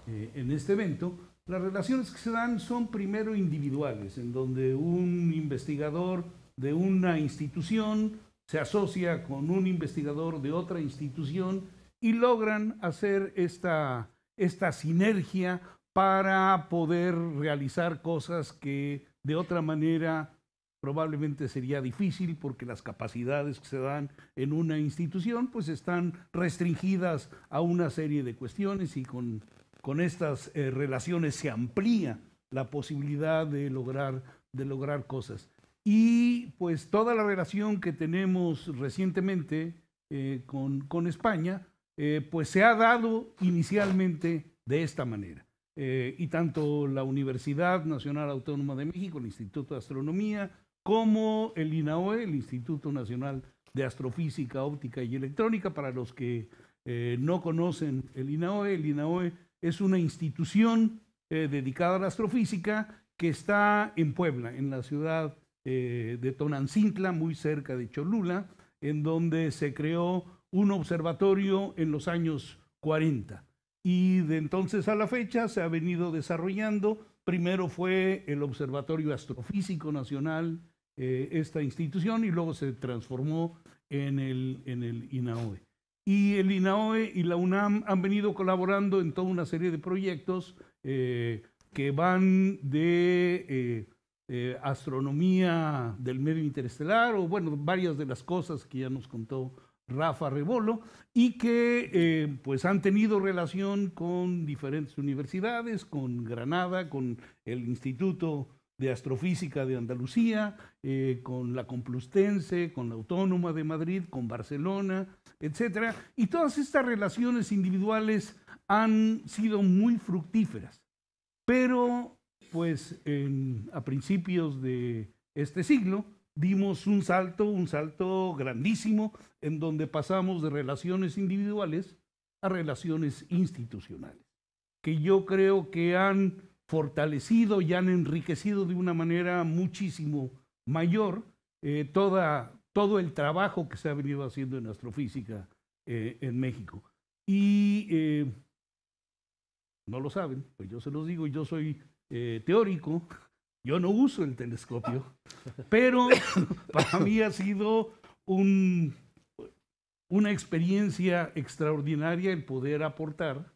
eh, en este evento, las relaciones que se dan son primero individuales, en donde un investigador de una institución se asocia con un investigador de otra institución y logran hacer esta, esta sinergia para poder realizar cosas que de otra manera probablemente sería difícil porque las capacidades que se dan en una institución pues están restringidas a una serie de cuestiones y con, estas eh, relaciones se amplía la posibilidad de lograr, de lograr cosas. Y pues toda la relación que tenemos recientemente eh, con, España eh, pues se ha dado inicialmente de esta manera. y tanto la Universidad Nacional Autónoma de México, el Instituto de Astronomía, como el INAOE, el Instituto Nacional de Astrofísica, Óptica y Electrónica. Para los que eh, no conocen el INAOE, el INAOE es una institución eh, dedicada a la astrofísica que está en Puebla, en la ciudad eh, de Tonancintla, muy cerca de Cholula, en donde se creó un observatorio en los años 40. Y de entonces a la fecha se ha venido desarrollando. Primero fue el Observatorio Astrofísico Nacional eh, esta institución y luego se transformó en el, en INAOE. Y el INAOE y la UNAM han venido colaborando en toda una serie de proyectos eh, que van de eh, astronomía del medio interestelar o, bueno, varias de las cosas que ya nos contó Rafa Rebolo, y que pues han tenido relación con diferentes universidades, con Granada, con el Instituto de Astrofísica de Andalucía, eh, con la Complustense, con la Autónoma de Madrid, con Barcelona, etc. Y todas estas relaciones individuales han sido muy fructíferas. Pero, pues, a principios de este siglo, dimos un salto, un salto grandísimo, en donde pasamos de relaciones individuales a relaciones institucionales, que yo creo que han fortalecido y han enriquecido de una manera muchísimo mayor eh, toda, todo el trabajo que se ha venido haciendo en astrofísica eh, en México. Y eh, no lo saben, pues yo se los digo, yo soy teórico, yo no uso el telescopio, pero para mí ha sido una experiencia extraordinaria el poder aportar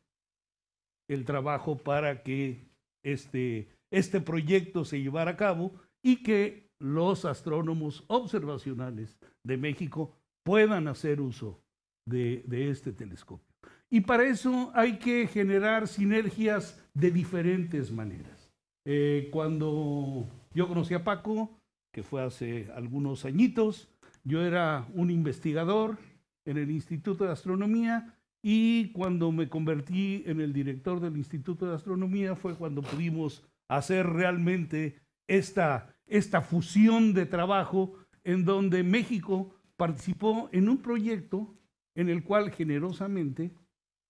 el trabajo para que este, este proyecto se llevara a cabo y que los astrónomos observacionales de México puedan hacer uso de, este telescopio. Y para eso hay que generar sinergias de diferentes maneras. Eh, cuando yo conocí a Paco, que fue hace algunos añitos, yo era un investigador en el Instituto de Astronomía y cuando me convertí en el director del Instituto de Astronomía fue cuando pudimos hacer realmente esta, esta fusión de trabajo en donde México participó en un proyecto en el cual generosamente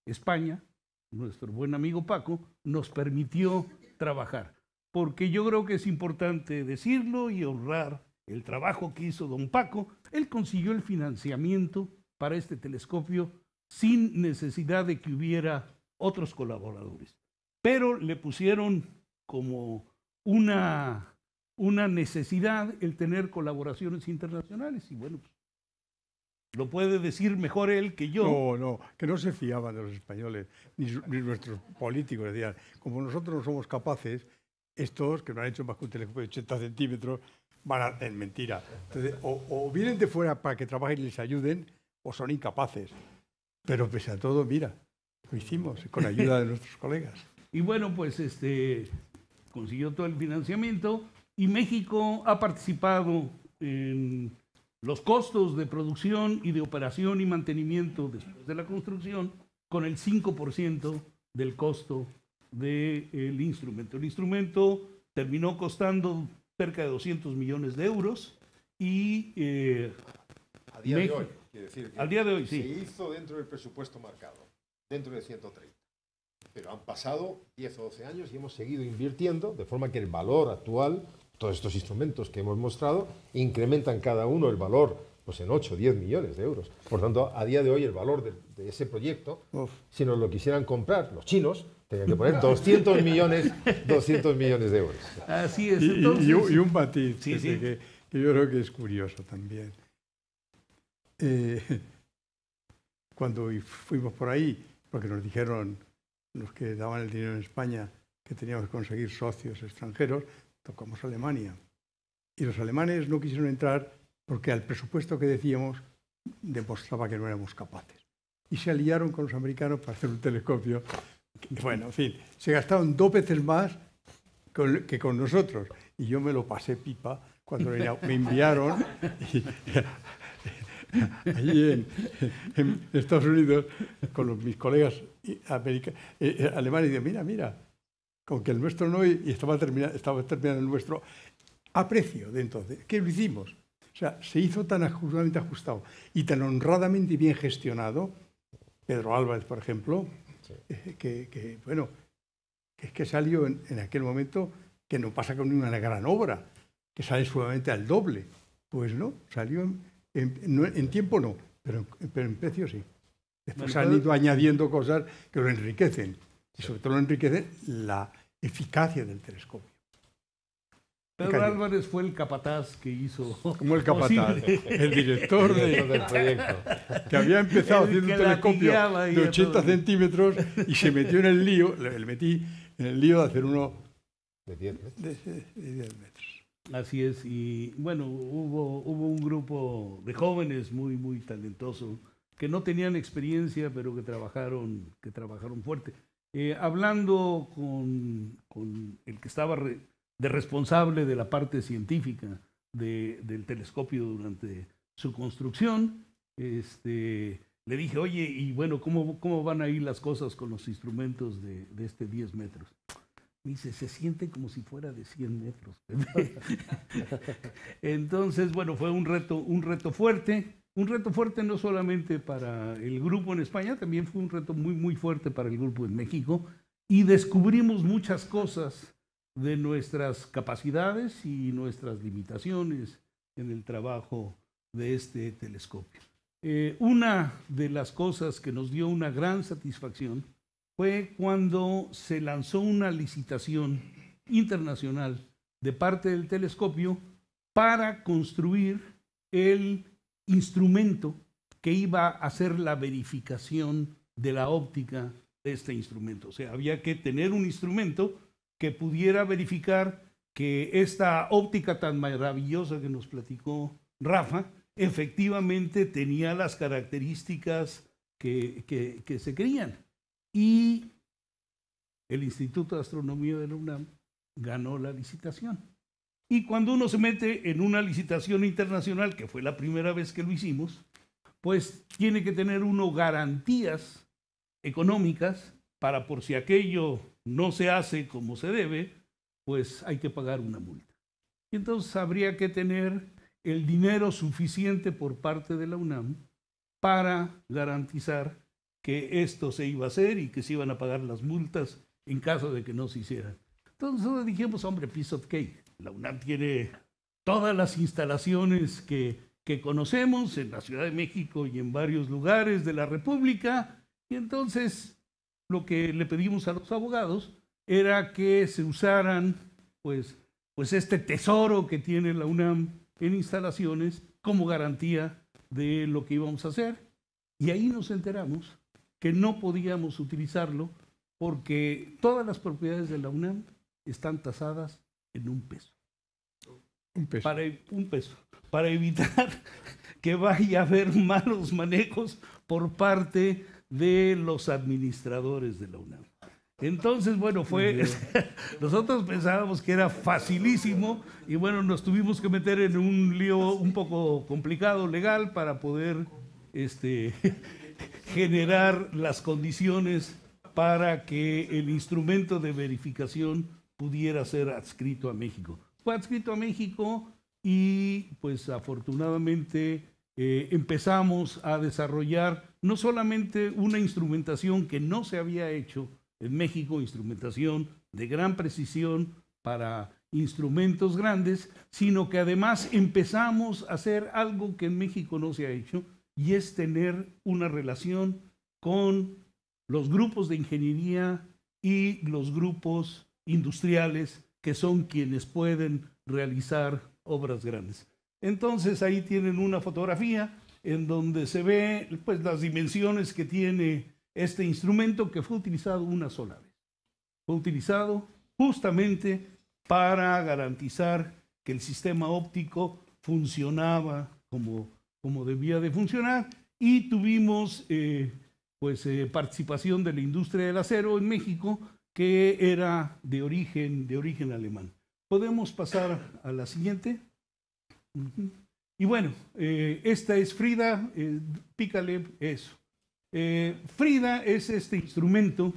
España, nuestro buen amigo Paco, nos permitió trabajar. Porque yo creo que es importante decirlo y honrar el trabajo que hizo don Paco. Él consiguió el financiamiento para este telescopio sin necesidad de que hubiera otros colaboradores. Pero le pusieron como una, una necesidad el tener colaboraciones internacionales. Y bueno, pues, lo puede decir mejor él que yo. No, no, que no se fiaban de los españoles, ni, ni nuestros políticos. Decían, como nosotros no somos capaces, estos que no han hecho más que un teléfono de 80 centímetros van a es mentira. o, vienen de fuera para que trabajen y les ayuden, o son incapaces. Pero pese a todo, mira, lo hicimos con ayuda de nuestros colegas. Y bueno, pues este, consiguió todo el financiamiento y México ha participado en los costos de producción y de operación y mantenimiento después de la construcción con el 5% del costo del instrumento. El instrumento terminó costando cerca de 200 millones de euros y eh, de hoy decir Al día de hoy, sí. Se hizo dentro del presupuesto marcado, dentro de 130. Pero han pasado 10 o 12 años y hemos seguido invirtiendo, de forma que el valor actual, todos estos instrumentos que hemos mostrado, incrementan cada uno el valor pues en 8 o 10 millones de euros. Por tanto, a día de hoy el valor de, ese proyecto, si nos lo quisieran comprar los chinos, tenían que poner 200 millones, 200 millones de euros. Así es. Y, un matiz que, yo creo que es curioso también. Eh, cuando fuimos por ahí, porque nos dijeron los que daban el dinero en España que teníamos que conseguir socios extranjeros, tocamos Alemania. Y los alemanes no quisieron entrar porque al presupuesto que decíamos demostraba que no éramos capaces. Y se aliaron con los americanos para hacer un telescopio. Bueno, en fin, se gastaron dos veces más que con nosotros. Y yo me lo pasé pipa cuando me enviaron allí en, Estados Unidos con mis colegas eh, eh, alemanes y digo, mira, mira, con que el nuestro no, y estaba terminando, estaba terminando el nuestro a precio de entonces. ¿Qué lo hicimos? O sea, se hizo tan ajustadamente ajustado y tan honradamente bien gestionado, Pedro Álvarez, por ejemplo, eh, que, bueno, es que salió en, aquel momento que no pasa con una gran obra, que sale sumamente al doble. Pues no, salió en, tiempo no, pero, en precio sí. Después han ido añadiendo cosas que lo enriquecen. Y sobre todo lo enriquecen la eficacia del telescopio. Pedro Álvarez fue el capataz que hizo. Como el capataz, el director del proyecto. Que había empezado haciendo un telescopio de 80 centímetros y se metió en el lío, le metí en el lío de hacer uno de de 10 metros. Así es, y bueno, hubo, hubo un grupo de jóvenes muy, muy talentosos que no tenían experiencia, pero que trabajaron, que trabajaron fuerte. Eh, hablando con, el que estaba de responsable de la parte científica del telescopio durante su construcción, este, le dije, oye, y bueno, ¿cómo, cómo van a ir las cosas con los instrumentos de, de este 10 metros? dice, se siente como si fuera de 100 metros. Entonces, bueno, fue un reto, un reto fuerte. Un reto fuerte no solamente para el grupo en España, también fue un reto muy, muy fuerte para el grupo en México. Y descubrimos muchas cosas de nuestras capacidades y nuestras limitaciones en el trabajo de este telescopio. Eh, una de las cosas que nos dio una gran satisfacción fue cuando se lanzó una licitación internacional de parte del telescopio para construir el instrumento que iba a hacer la verificación de la óptica de este instrumento. O sea, había que tener un instrumento que pudiera verificar que esta óptica tan maravillosa que nos platicó Rafa efectivamente tenía las características que, que se querían y el Instituto de Astronomía de la UNAM ganó la licitación. Y cuando uno se mete en una licitación internacional, que fue la primera vez que lo hicimos, pues tiene que tener uno garantías económicas para por si aquello no se hace como se debe, pues hay que pagar una multa. Y entonces habría que tener el dinero suficiente por parte de la UNAM para garantizar que esto se iba a hacer y que se iban a pagar las multas en caso de que no se hicieran. Entonces nosotros dijimos, hombre, piece of cake. La UNAM tiene todas las instalaciones que, que conocemos en la Ciudad de México y en varios lugares de la República. Y entonces lo que le pedimos a los abogados era que se usaran pues, pues este tesoro que tiene la UNAM en instalaciones como garantía de lo que íbamos a hacer. Y ahí nos enteramos que no podíamos utilizarlo porque todas las propiedades de la UNAM están tasadas en un peso. Un peso. Para, e-, un peso. Para evitar que vaya a haber malos manejos por parte de los administradores de la UNAM. Entonces, bueno, fue. nosotros pensábamos que era facilísimo y bueno, nos tuvimos que meter en un lío un poco complicado legal para poder este, generar las condiciones para que el instrumento de verificación pudiera ser adscrito a México. Fue adscrito a México y pues afortunadamente eh, empezamos a desarrollar no solamente una instrumentación que no se había hecho en México, instrumentación de gran precisión para instrumentos grandes, sino que además empezamos a hacer algo que en México no se ha hecho, y es tener una relación con los grupos de ingeniería y los grupos industriales que son quienes pueden realizar obras grandes. Entonces ahí tienen una fotografía en donde se ve pues las dimensiones que tiene este instrumento que fue utilizado una sola vez. Fue utilizado justamente para garantizar que el sistema óptico funcionaba como como debía de funcionar y tuvimos eh, pues, eh, participación de la industria del acero en México que era de origen, de origen alemán. Podemos pasar a la siguiente. Y bueno, eh, esta es Frida, pícale eso. Frida es este instrumento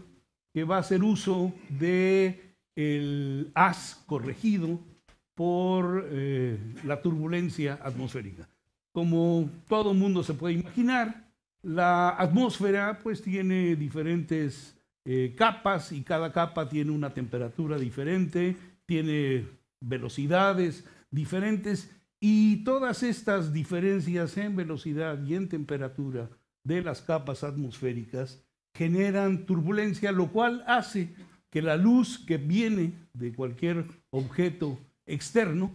que va a hacer uso de el as corregido por la turbulencia atmosférica como todo mundo se puede imaginar, la atmósfera pues tiene diferentes eh, capas y cada capa tiene una temperatura diferente, tiene velocidades diferentes y todas estas diferencias en velocidad y en temperatura de las capas atmosféricas generan turbulencia, lo cual hace que la luz que viene de cualquier objeto externo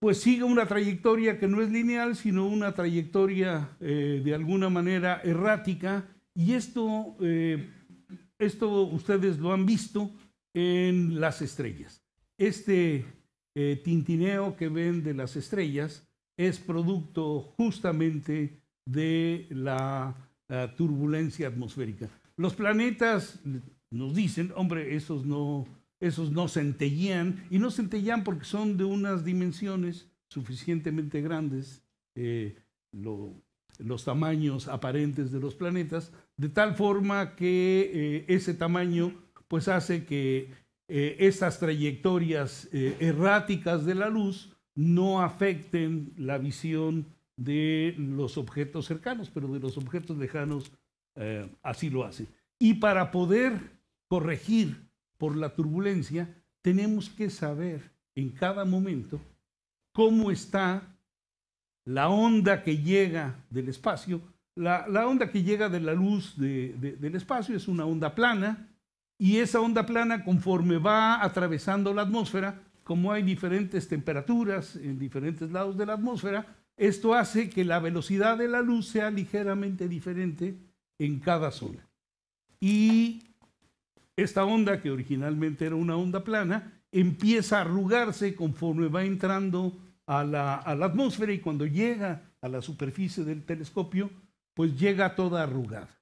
pues sigue una trayectoria que no es lineal, sino una trayectoria eh, de alguna manera errática. Y esto, eh, esto ustedes lo han visto en las estrellas. Este eh, tintineo que ven de las estrellas es producto justamente de la turbulencia atmosférica. Los planetas nos dicen, hombre, esos no, esos no centellean, y no centellean porque son de unas dimensiones suficientemente grandes, eh, los tamaños aparentes de los planetas, de tal forma que eh, ese tamaño pues hace que eh, esas trayectorias erráticas de la luz no afecten la visión de los objetos cercanos, pero de los objetos lejanos así lo hacen. Y para poder corregir por la turbulencia, tenemos que saber en cada momento cómo está la onda que llega del espacio. La, onda que llega de la luz del espacio es una onda plana y esa onda plana conforme va atravesando la atmósfera, como hay diferentes temperaturas en diferentes lados de la atmósfera, esto hace que la velocidad de la luz sea ligeramente diferente en cada zona. Y esta onda, que originalmente era una onda plana, empieza a arrugarse conforme va entrando a la, atmósfera y cuando llega a la superficie del telescopio, pues llega toda arrugada.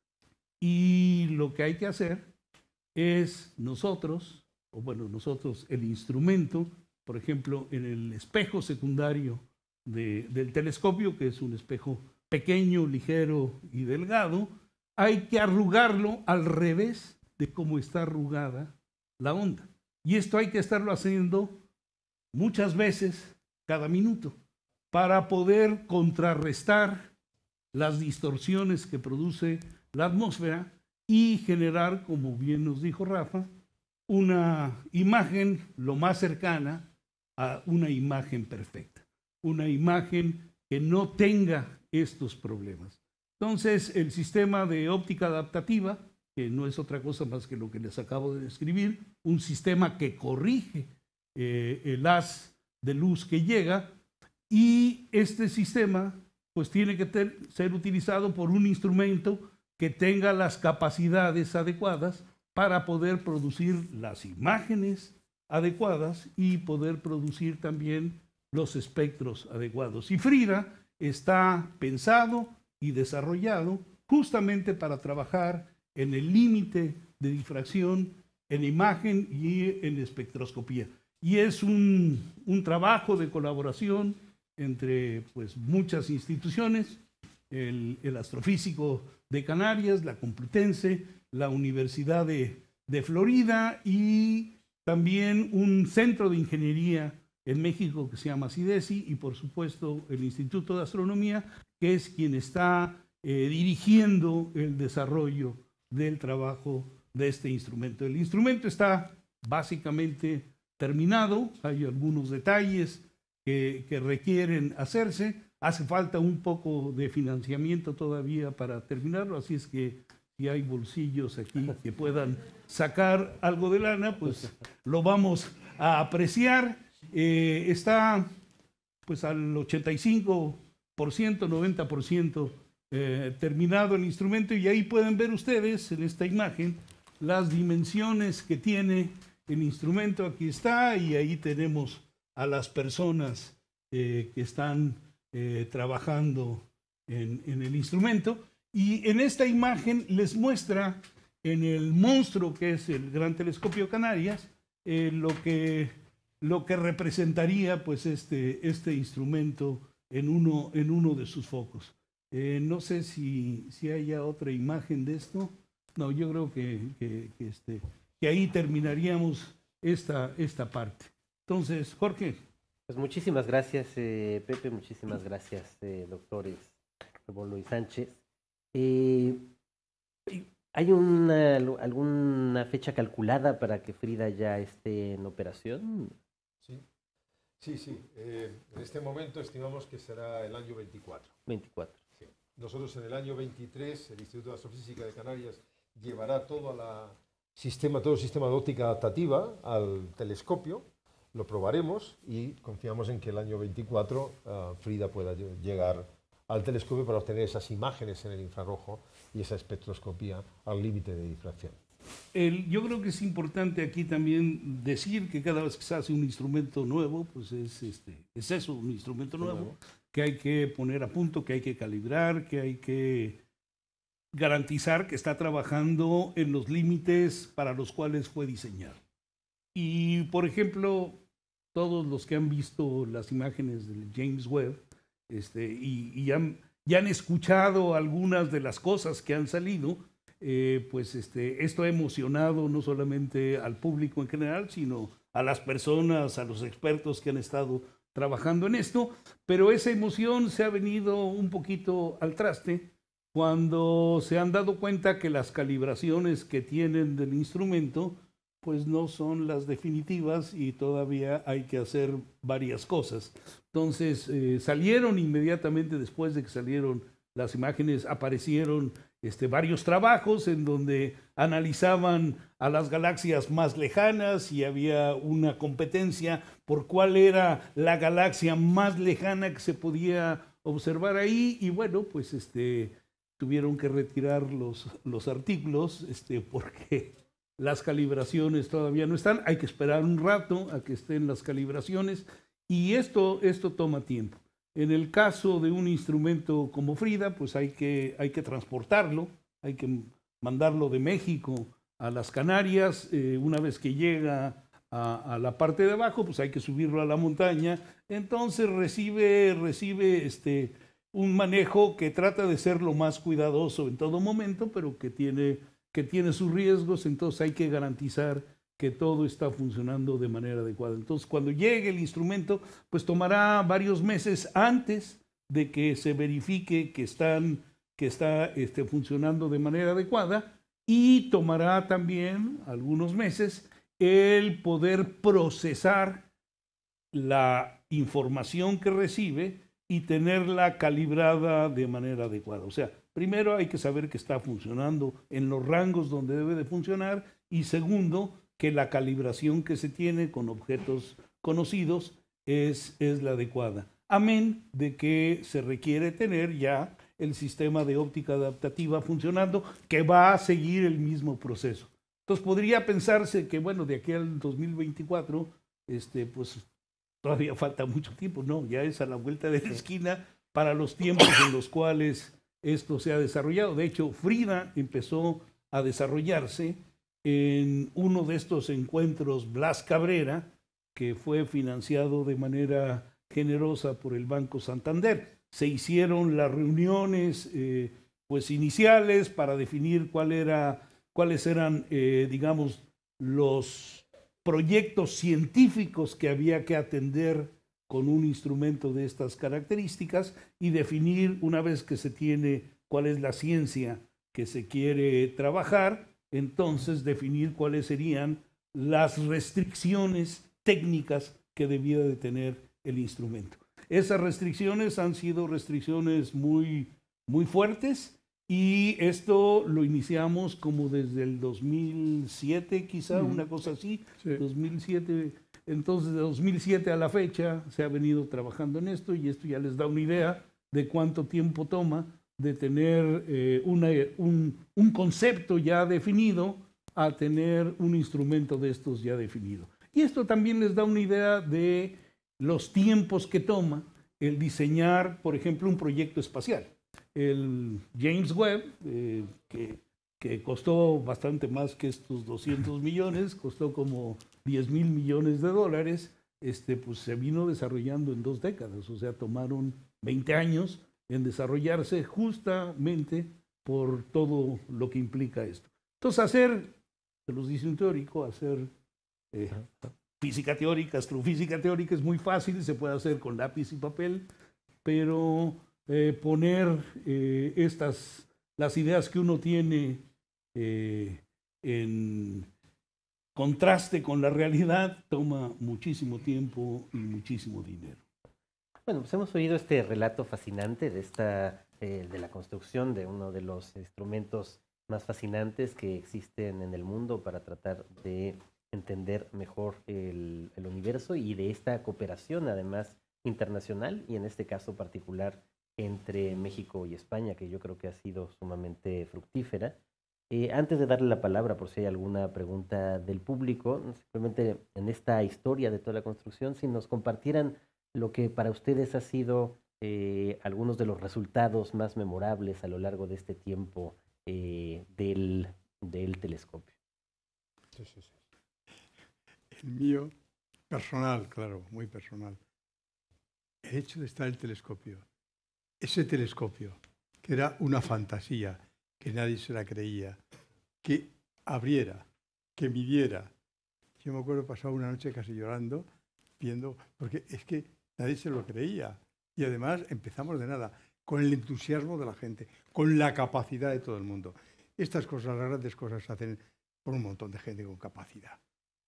Y lo que hay que hacer es nosotros, o bueno, nosotros el instrumento, por ejemplo, en el espejo secundario del telescopio, que es un espejo pequeño, ligero y delgado, hay que arrugarlo al revés de cómo está arrugada la onda. Y esto hay que estarlo haciendo muchas veces cada minuto para poder contrarrestar las distorsiones que produce la atmósfera y generar, como bien nos dijo Rafa, una imagen lo más cercana a una imagen perfecta, una imagen que no tenga estos problemas. Entonces, el sistema de óptica adaptativa que no es otra cosa más que lo que les acabo de describir, un sistema que corrige eh, el haz de luz que llega y este sistema pues tiene que ser utilizado por un instrumento que tenga las capacidades adecuadas para poder producir las imágenes adecuadas y poder producir también los espectros adecuados. Y Frida está pensado y desarrollado justamente para trabajar en el límite de difracción, en imagen y en espectroscopía. Y es un, un trabajo de colaboración entre pues, muchas instituciones, el, astrofísico de Canarias, la Complutense, la Universidad de, Florida y también un centro de ingeniería en México que se llama CIDESI y por supuesto el Instituto de Astronomía, que es quien está eh, dirigiendo el desarrollo del trabajo de este instrumento. El instrumento está básicamente terminado, hay algunos detalles que, requieren hacerse, hace falta un poco de financiamiento todavía para terminarlo, así es que si hay bolsillos aquí que puedan sacar algo de lana, pues lo vamos a apreciar. Eh, está pues al 85%, 90% eh, terminado el instrumento y ahí pueden ver ustedes en esta imagen las dimensiones que tiene el instrumento. Aquí está y ahí tenemos a las personas eh, que están eh, trabajando en, el instrumento. Y en esta imagen les muestra en el monstruo que es el Gran Telescopio Canarias lo, que, lo que representaría pues este, este instrumento en uno de sus focos. Eh, no sé si, si haya otra imagen de esto. No, yo creo que, que, este, que ahí terminaríamos esta, esta parte. Entonces, Jorge. Pues muchísimas gracias, eh, Pepe, muchísimas gracias, eh, doctores como y Sánchez. ¿Hay una, alguna fecha calculada para que Frida ya esté en operación? Sí, sí, sí. en este momento estimamos que será el año 24. 24. Nosotros en el año 23, el Instituto de Astrofísica de Canarias llevará todo, la sistema, todo el sistema de óptica adaptativa al telescopio, lo probaremos y confiamos en que el año 24 eh, Frida pueda llegar al telescopio para obtener esas imágenes en el infrarrojo y esa espectroscopía al límite de difracción. yo creo que es importante aquí también decir que cada vez que se hace un instrumento nuevo, pues es, este, es eso, un instrumento nuevo que hay que poner a punto, que hay que calibrar, que hay que garantizar que está trabajando en los límites para los cuales fue diseñado. Y, por ejemplo, todos los que han visto las imágenes del James Webb este, y, han, ya han escuchado algunas de las cosas que han salido, eh, pues este, esto ha emocionado no solamente al público en general, sino a las personas, a los expertos que han estado trabajando en esto, pero esa emoción se ha venido un poquito al traste cuando se han dado cuenta que las calibraciones que tienen del instrumento pues no son las definitivas y todavía hay que hacer varias cosas. Entonces eh, salieron inmediatamente después de que salieron las imágenes, aparecieron este, varios trabajos en donde analizaban a las galaxias más lejanas y había una competencia por cuál era la galaxia más lejana que se podía observar ahí y bueno, pues este, tuvieron que retirar los, artículos este, porque las calibraciones todavía no están, hay que esperar un rato a que estén las calibraciones y esto, esto toma tiempo. En el caso de un instrumento como Frida, pues hay que, hay que transportarlo, hay que mandarlo de México a las Canarias. Eh, una vez que llega a, la parte de abajo, pues hay que subirlo a la montaña. Entonces recibe, recibe este, un manejo que trata de ser lo más cuidadoso en todo momento, pero que tiene, que tiene sus riesgos. Entonces hay que garantizar que todo está funcionando de manera adecuada. Entonces, cuando llegue el instrumento, pues tomará varios meses antes de que se verifique que, están, que está este, funcionando de manera adecuada y tomará también algunos meses el poder procesar la información que recibe y tenerla calibrada de manera adecuada. O sea, primero hay que saber que está funcionando en los rangos donde debe de funcionar y segundo, que la calibración que se tiene con objetos conocidos es, es la adecuada. Amén de que se requiere tener ya el sistema de óptica adaptativa funcionando, que va a seguir el mismo proceso. Entonces podría pensarse que, bueno, de aquí al 2024, este, pues todavía falta mucho tiempo. No, ya es a la vuelta de la esquina para los tiempos en los cuales esto se ha desarrollado. De hecho, Frida empezó a desarrollarse en uno de estos encuentros Blas Cabrera, que fue financiado de manera generosa por el Banco Santander. Se hicieron las reuniones eh, pues iniciales para definir cuáles eran, eh, digamos, los proyectos científicos que había que atender con un instrumento de estas características y definir una vez que se tiene cuál es la ciencia que se quiere trabajar, entonces definir cuáles serían las restricciones técnicas que debía de tener el instrumento. Esas restricciones han sido restricciones muy, muy fuertes y esto lo iniciamos como desde el 2007, quizá una cosa así, 2007. Entonces, de 2007 a la fecha se ha venido trabajando en esto y esto ya les da una idea de cuánto tiempo toma de tener eh, eh, un, concepto ya definido a tener un instrumento de estos ya definido. Y esto también les da una idea de los tiempos que toma el diseñar, por ejemplo, un proyecto espacial. El James Webb, eh, que, que costó bastante más que estos 200 millones, costó como 10 mil millones de dólares, este, pues se vino desarrollando en dos décadas, o sea, tomaron 20 años en desarrollarse justamente por todo lo que implica esto. Entonces, hacer, se los dice un teórico, hacer eh, física teórica, astrofísica teórica es muy fácil, se puede hacer con lápiz y papel, pero eh, poner eh, estas, las ideas que uno tiene en contraste con la realidad toma muchísimo tiempo y muchísimo dinero. Bueno, pues hemos oído este relato fascinante de esta eh, de la construcción de uno de los instrumentos más fascinantes que existen en el mundo para tratar de entender mejor el, el universo y de esta cooperación además internacional y en este caso particular entre México y España, que yo creo que ha sido sumamente fructífera. Eh, antes de darle la palabra, por si hay alguna pregunta del público, simplemente en esta historia de toda la construcción, si nos compartieran lo que para ustedes ha sido eh, algunos de los resultados más memorables a lo largo de este tiempo eh, del, del, telescopio. Sí, sí, sí. El mío, personal, claro, muy personal. El hecho de estar el telescopio, ese telescopio, que era una fantasía, que nadie se la creía, que abriera, que midiera. Yo me acuerdo pasaba una noche casi llorando, viendo, porque es que Nadie se lo creía. Y además empezamos de nada, con el entusiasmo de la gente, con la capacidad de todo el mundo. Estas cosas, las grandes cosas, se hacen por un montón de gente con capacidad.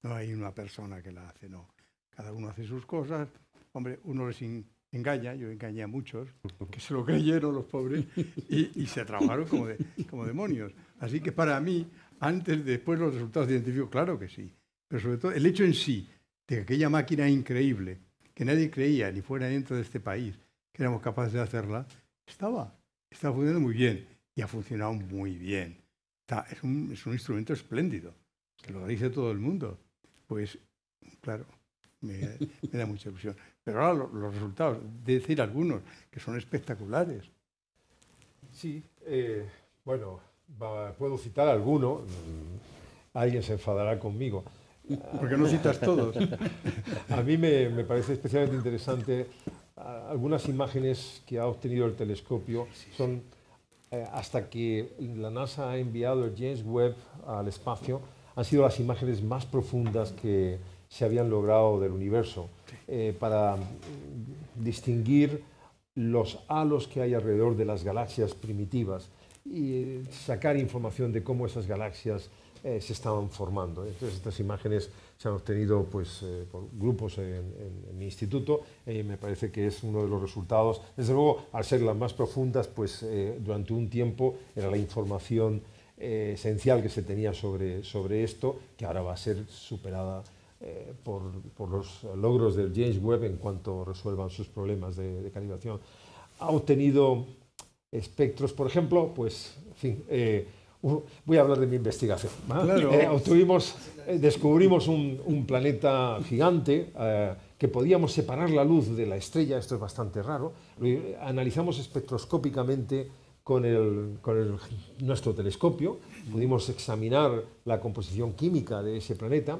No hay una persona que la hace, no. Cada uno hace sus cosas. Hombre, uno les engaña, yo engañé a muchos, que se lo creyeron los pobres y, se trabajaron como, como demonios. Así que para mí, antes, después los resultados científicos, claro que sí. Pero sobre todo el hecho en sí de aquella máquina increíble que nadie creía, ni fuera dentro de este país, que éramos capaces de hacerla, estaba, estaba funcionando muy bien y ha funcionado muy bien. es, un, instrumento espléndido, que lo dice todo el mundo. Pues, claro, me, da mucha ilusión. Pero ahora los resultados, de decir algunos, que son espectaculares. Sí, eh, bueno, puedo citar alguno, mm, alguien se enfadará conmigo. Porque no citas todos. A mí me, parece especialmente interesante algunas imágenes que ha obtenido el telescopio. Son eh, hasta que la NASA ha enviado el James Webb al espacio, han sido las imágenes más profundas que se habían logrado del universo eh, para distinguir los halos que hay alrededor de las galaxias primitivas y sacar información de cómo esas galaxias eh, se estaban formando. ¿eh? Entonces estas imágenes se han obtenido pues, eh, por grupos en, mi instituto y me parece que es uno de los resultados. Desde luego, al ser las más profundas, pues durante un tiempo era la información esencial que se tenía sobre, sobre esto, que ahora va a ser superada por, los logros del James Webb en cuanto resuelvan sus problemas de, de calibración. Ha obtenido espectros, por ejemplo, pues, en voy a hablar de mi investigación. Eh, obtuvimos, eh, descubrimos un, planeta gigante eh, que podíamos separar la luz de la estrella, esto es bastante raro. Lo analizamos espectroscópicamente con, nuestro telescopio, pudimos examinar la composición química de ese planeta.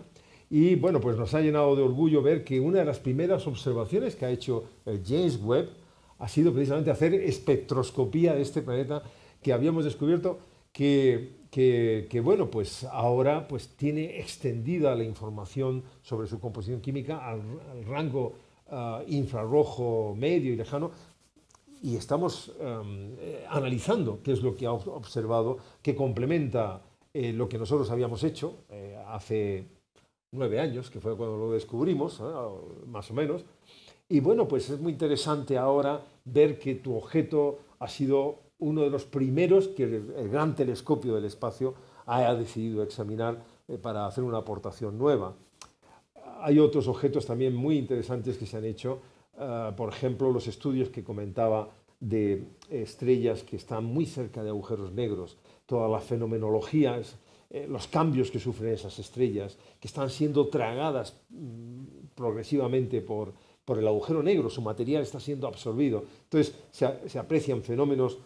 Y bueno, pues nos ha llenado de orgullo ver que una de las primeras observaciones que ha hecho James Webb ha sido precisamente hacer espectroscopía de este planeta que habíamos descubierto que, bueno, pues ahora pues tiene extendida la información sobre su composición química al, rango ah, infrarrojo medio y lejano, y estamos em, eh, analizando qué es lo que ha observado, que complementa eh, lo que nosotros habíamos hecho eh, hace nueve años, que fue cuando lo descubrimos, ah, más o menos. Y bueno, pues es muy interesante ahora ver que tu objeto ha sido uno de los primeros que el gran telescopio del espacio haya decidido examinar eh, para hacer una aportación nueva. Hay otros objetos también muy interesantes que se han hecho, ah, por ejemplo, los estudios que comentaba de estrellas que están muy cerca de agujeros negros, todas las fenomenologías, eh, los cambios que sufren esas estrellas, que están siendo tragadas mm, progresivamente por, por el agujero negro, su material está siendo absorbido. Entonces se, se aprecian fenómenos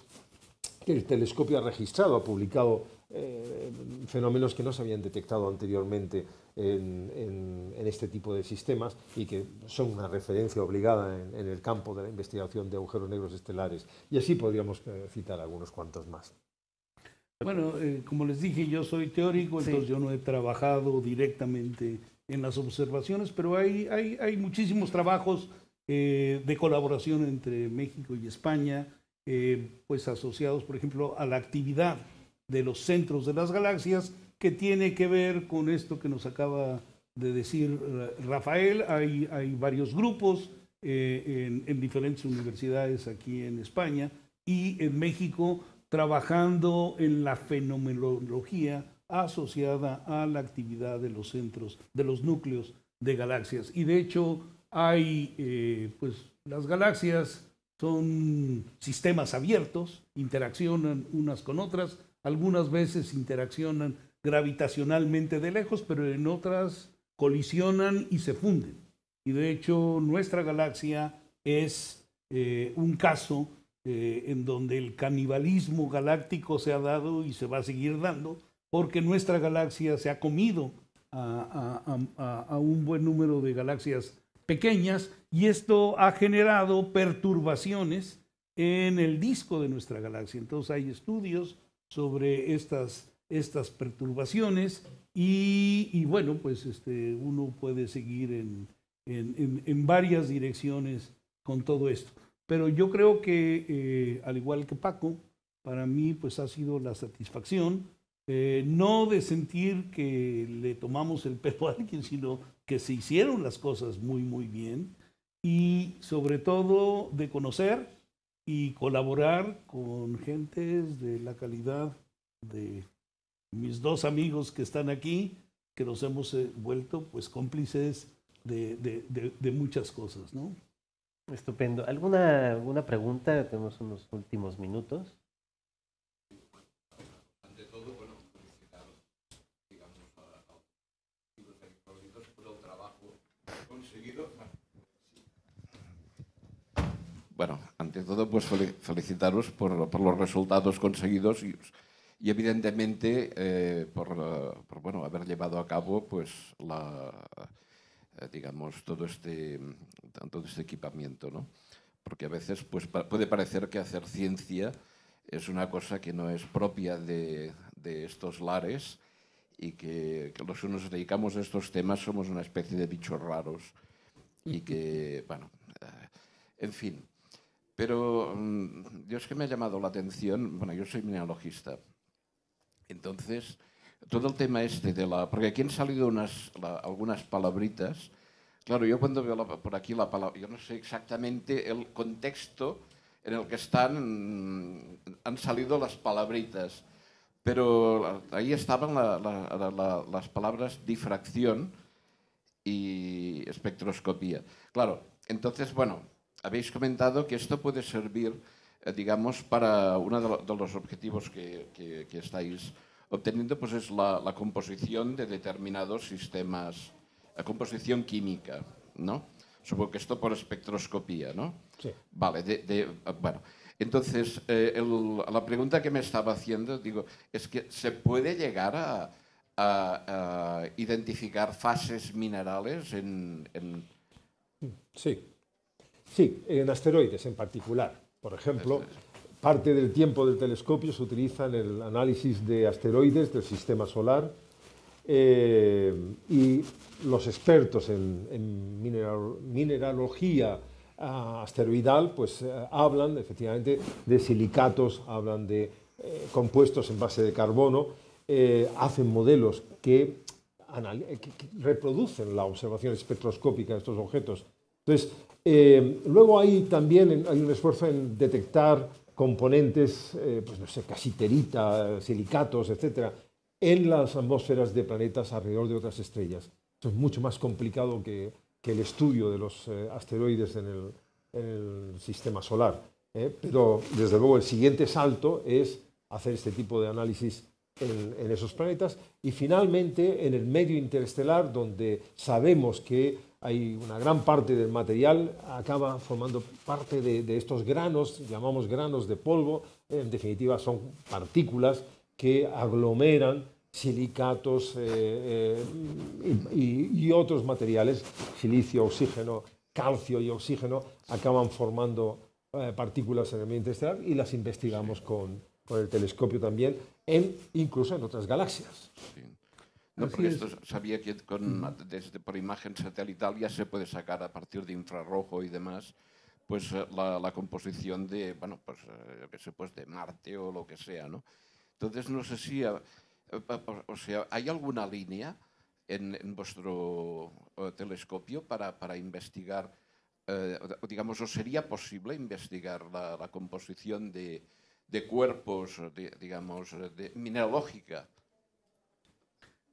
el telescopio ha registrado, ha publicado eh, fenómenos que no se habían detectado anteriormente en, este tipo de sistemas y que son una referencia obligada en, el campo de la investigación de agujeros negros estelares. Y así podríamos eh, citar algunos cuantos más. Bueno, eh, como les dije, yo soy teórico, entonces yo no he trabajado directamente en las observaciones, pero hay, muchísimos trabajos de colaboración entre México y España, eh, pues asociados, por ejemplo, a la actividad de los centros de las galaxias, que tiene que ver con esto que nos acaba de decir eh, Rafael. Hay, varios grupos eh, en, diferentes universidades aquí en España y en México trabajando en la fenomenología asociada a la actividad de los centros, de los núcleos de galaxias. Y de hecho hay, pues las galaxias son sistemas abiertos, interaccionan unas con otras, algunas veces interaccionan gravitacionalmente de lejos, pero en otras colisionan y se funden. Y de hecho nuestra galaxia es eh, un caso eh, en donde el canibalismo galáctico se ha dado y se va a seguir dando, porque nuestra galaxia se ha comido a, a un buen número de galaxias pequeñas y esto ha generado perturbaciones en el disco de nuestra galaxia. Entonces hay estudios sobre estas, estas perturbaciones y, bueno, pues este, uno puede seguir en, varias direcciones con todo esto. Pero yo creo que, eh, al igual que Paco, para mí pues ha sido la satisfacción eh, no de sentir que le tomamos el pelo a alguien, sino que se hicieron las cosas muy, muy bien y sobre todo de conocer y colaborar con gentes de la calidad de mis dos amigos que están aquí, que nos hemos eh, vuelto pues cómplices de, muchas cosas, ¿no? Estupendo. ¿Alguna, alguna pregunta? Tenemos unos últimos minutos. bueno, ante todo, pues felicitaros por, los resultados conseguidos y, evidentemente, eh, por, bueno, haber llevado a cabo, pues, la, eh, digamos, todo este, todo este equipamiento, ¿no? Porque a veces pues, puede parecer que hacer ciencia es una cosa que no es propia de, estos lares y que, que, los que nos dedicamos a estos temas somos una especie de bichos raros y que, bueno, eh, en fin, pero mm, Dios que me ha llamado la atención, bueno, yo soy mineralogista, entonces todo el tema este de la... Porque aquí han salido unas, algunas palabritas. Claro, yo cuando veo por aquí la palabra, yo no sé exactamente el contexto en el que están, mm, han salido las palabritas, pero ahí estaban las palabras difracción y espectroscopía. Claro, entonces, bueno, habéis comentado que esto puede servir, eh, digamos, para uno de, los objetivos que, estáis obteniendo, pues es la, composición de determinados sistemas, la composición química, ¿no? Supongo que esto por espectroscopía, ¿no? Sí. Vale, de, ah, bueno. Entonces, eh, la pregunta que me estaba haciendo, digo, es que ¿se puede llegar a, identificar fases minerales en, en... Sí. Sí, en asteroides en particular. Por ejemplo, parte del tiempo del telescopio se utiliza en el análisis de asteroides del sistema solar eh, y los expertos en, mineralogía ah, asteroidal pues eh, hablan efectivamente de silicatos, hablan de eh, compuestos en base de carbono, hacen modelos que reproducen la observación espectroscópica de estos objetos entonces, eh, luego hay también hay un esfuerzo en detectar componentes, eh, pues no sé, casiterita, silicatos, etcétera, en las atmósferas de planetas alrededor de otras estrellas. Eso es mucho más complicado que, el estudio de los eh, asteroides en el, sistema solar. Pero, desde luego, el siguiente salto es hacer este tipo de análisis en esos planetas y, finalmente, en el medio interestelar, donde sabemos que hay una gran parte del material acaba formando parte de, estos granos, llamamos granos de polvo, en definitiva son partículas que aglomeran silicatos eh, eh, y, otros materiales, silicio, oxígeno, calcio y oxígeno, acaban formando eh, partículas en el ambiente estelar y las investigamos con, el telescopio también, incluso en otras galaxias. No, porque esto sabía que con, mm. desde, por imagen satelital ya se puede sacar a partir de infrarrojo y demás pues eh, la, composición de, bueno, pues, eh, que sé, pues de Marte o lo que sea, ¿no? Entonces, no sé si, eh, o sea, ¿hay alguna línea en, vuestro telescopio para, investigar, digamos, o sería posible investigar la, composición de, de cuerpos, digamos, de, mineralógica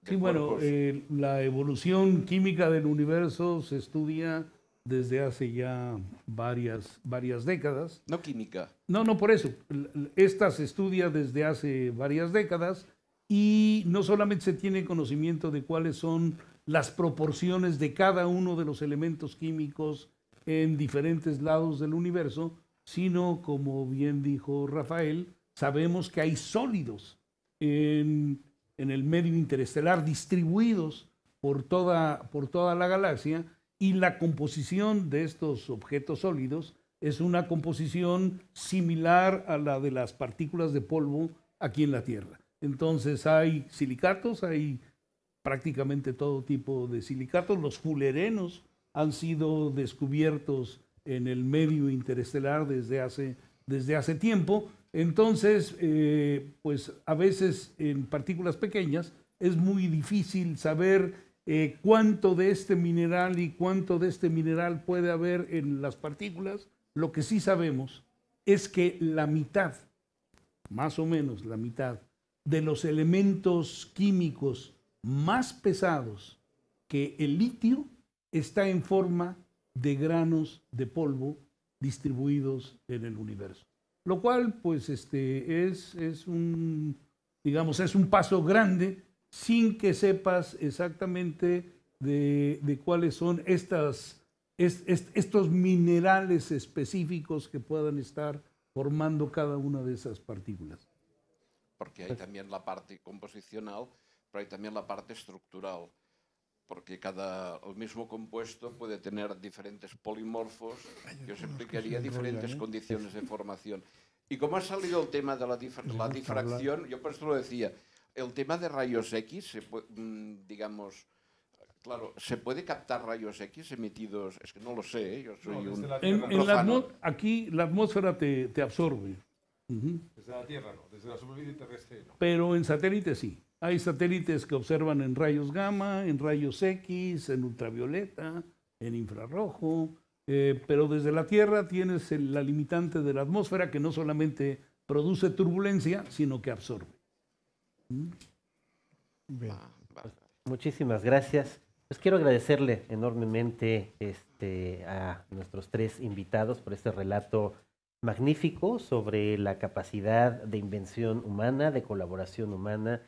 Sí, bueno, eh, la evolución química del universo se estudia desde hace ya varias, varias décadas. No química. No, no, por eso. Esta se estudia desde hace varias décadas y no solamente se tiene conocimiento de cuáles son las proporciones de cada uno de los elementos químicos en diferentes lados del universo, sino, como bien dijo Rafael, sabemos que hay sólidos en en el medio interestelar distribuidos por toda, por toda la galaxia y la composición de estos objetos sólidos es una composición similar a la de las partículas de polvo aquí en la Tierra. Entonces hay silicatos, hay prácticamente todo tipo de silicatos. Los fulerenos han sido descubiertos en el medio interestelar desde hace, desde hace tiempo entonces, eh, pues a veces en partículas pequeñas es muy difícil saber eh, cuánto de este mineral y cuánto de este mineral puede haber en las partículas. Lo que sí sabemos es que la mitad, más o menos la mitad, de los elementos químicos más pesados que el litio está en forma de granos de polvo distribuidos en el universo lo cual pues este, es, es, un, digamos, es un paso grande sin que sepas exactamente de, cuáles son estas, estos minerales específicos que puedan estar formando cada una de esas partículas. Porque hay pues también la parte composicional, pero hay también la parte estructural porque cada, el mismo compuesto puede tener diferentes polimorfos yo os diferentes ¿eh? condiciones de formación. Y como ha salido el tema de la, difracción, yo por esto lo decía, el tema de rayos X, se mm, digamos, claro, ¿se puede captar rayos X emitidos? Es que no lo sé, ¿eh? yo soy un... en, la aquí la atmósfera te, absorbe. Desde la Tierra no, desde la superficie terrestre no. Pero en satélite sí. Hay satélites que observan en rayos gamma, en rayos X, en ultravioleta, en infrarrojo, eh, pero desde la Tierra tienes la limitante de la atmósfera que no solamente produce turbulencia, sino que absorbe. Mm. Ah, Muchísimas gracias. Pues quiero agradecerle enormemente este, a nuestros tres invitados por este relato magnífico sobre la capacidad de invención humana, de colaboración humana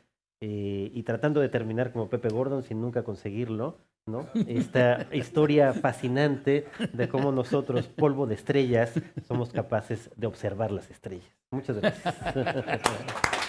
eh, y tratando de terminar como Pepe Gordon sin nunca conseguirlo, ¿no? Esta historia fascinante de cómo nosotros, polvo de estrellas, somos capaces de observar las estrellas. Muchas gracias.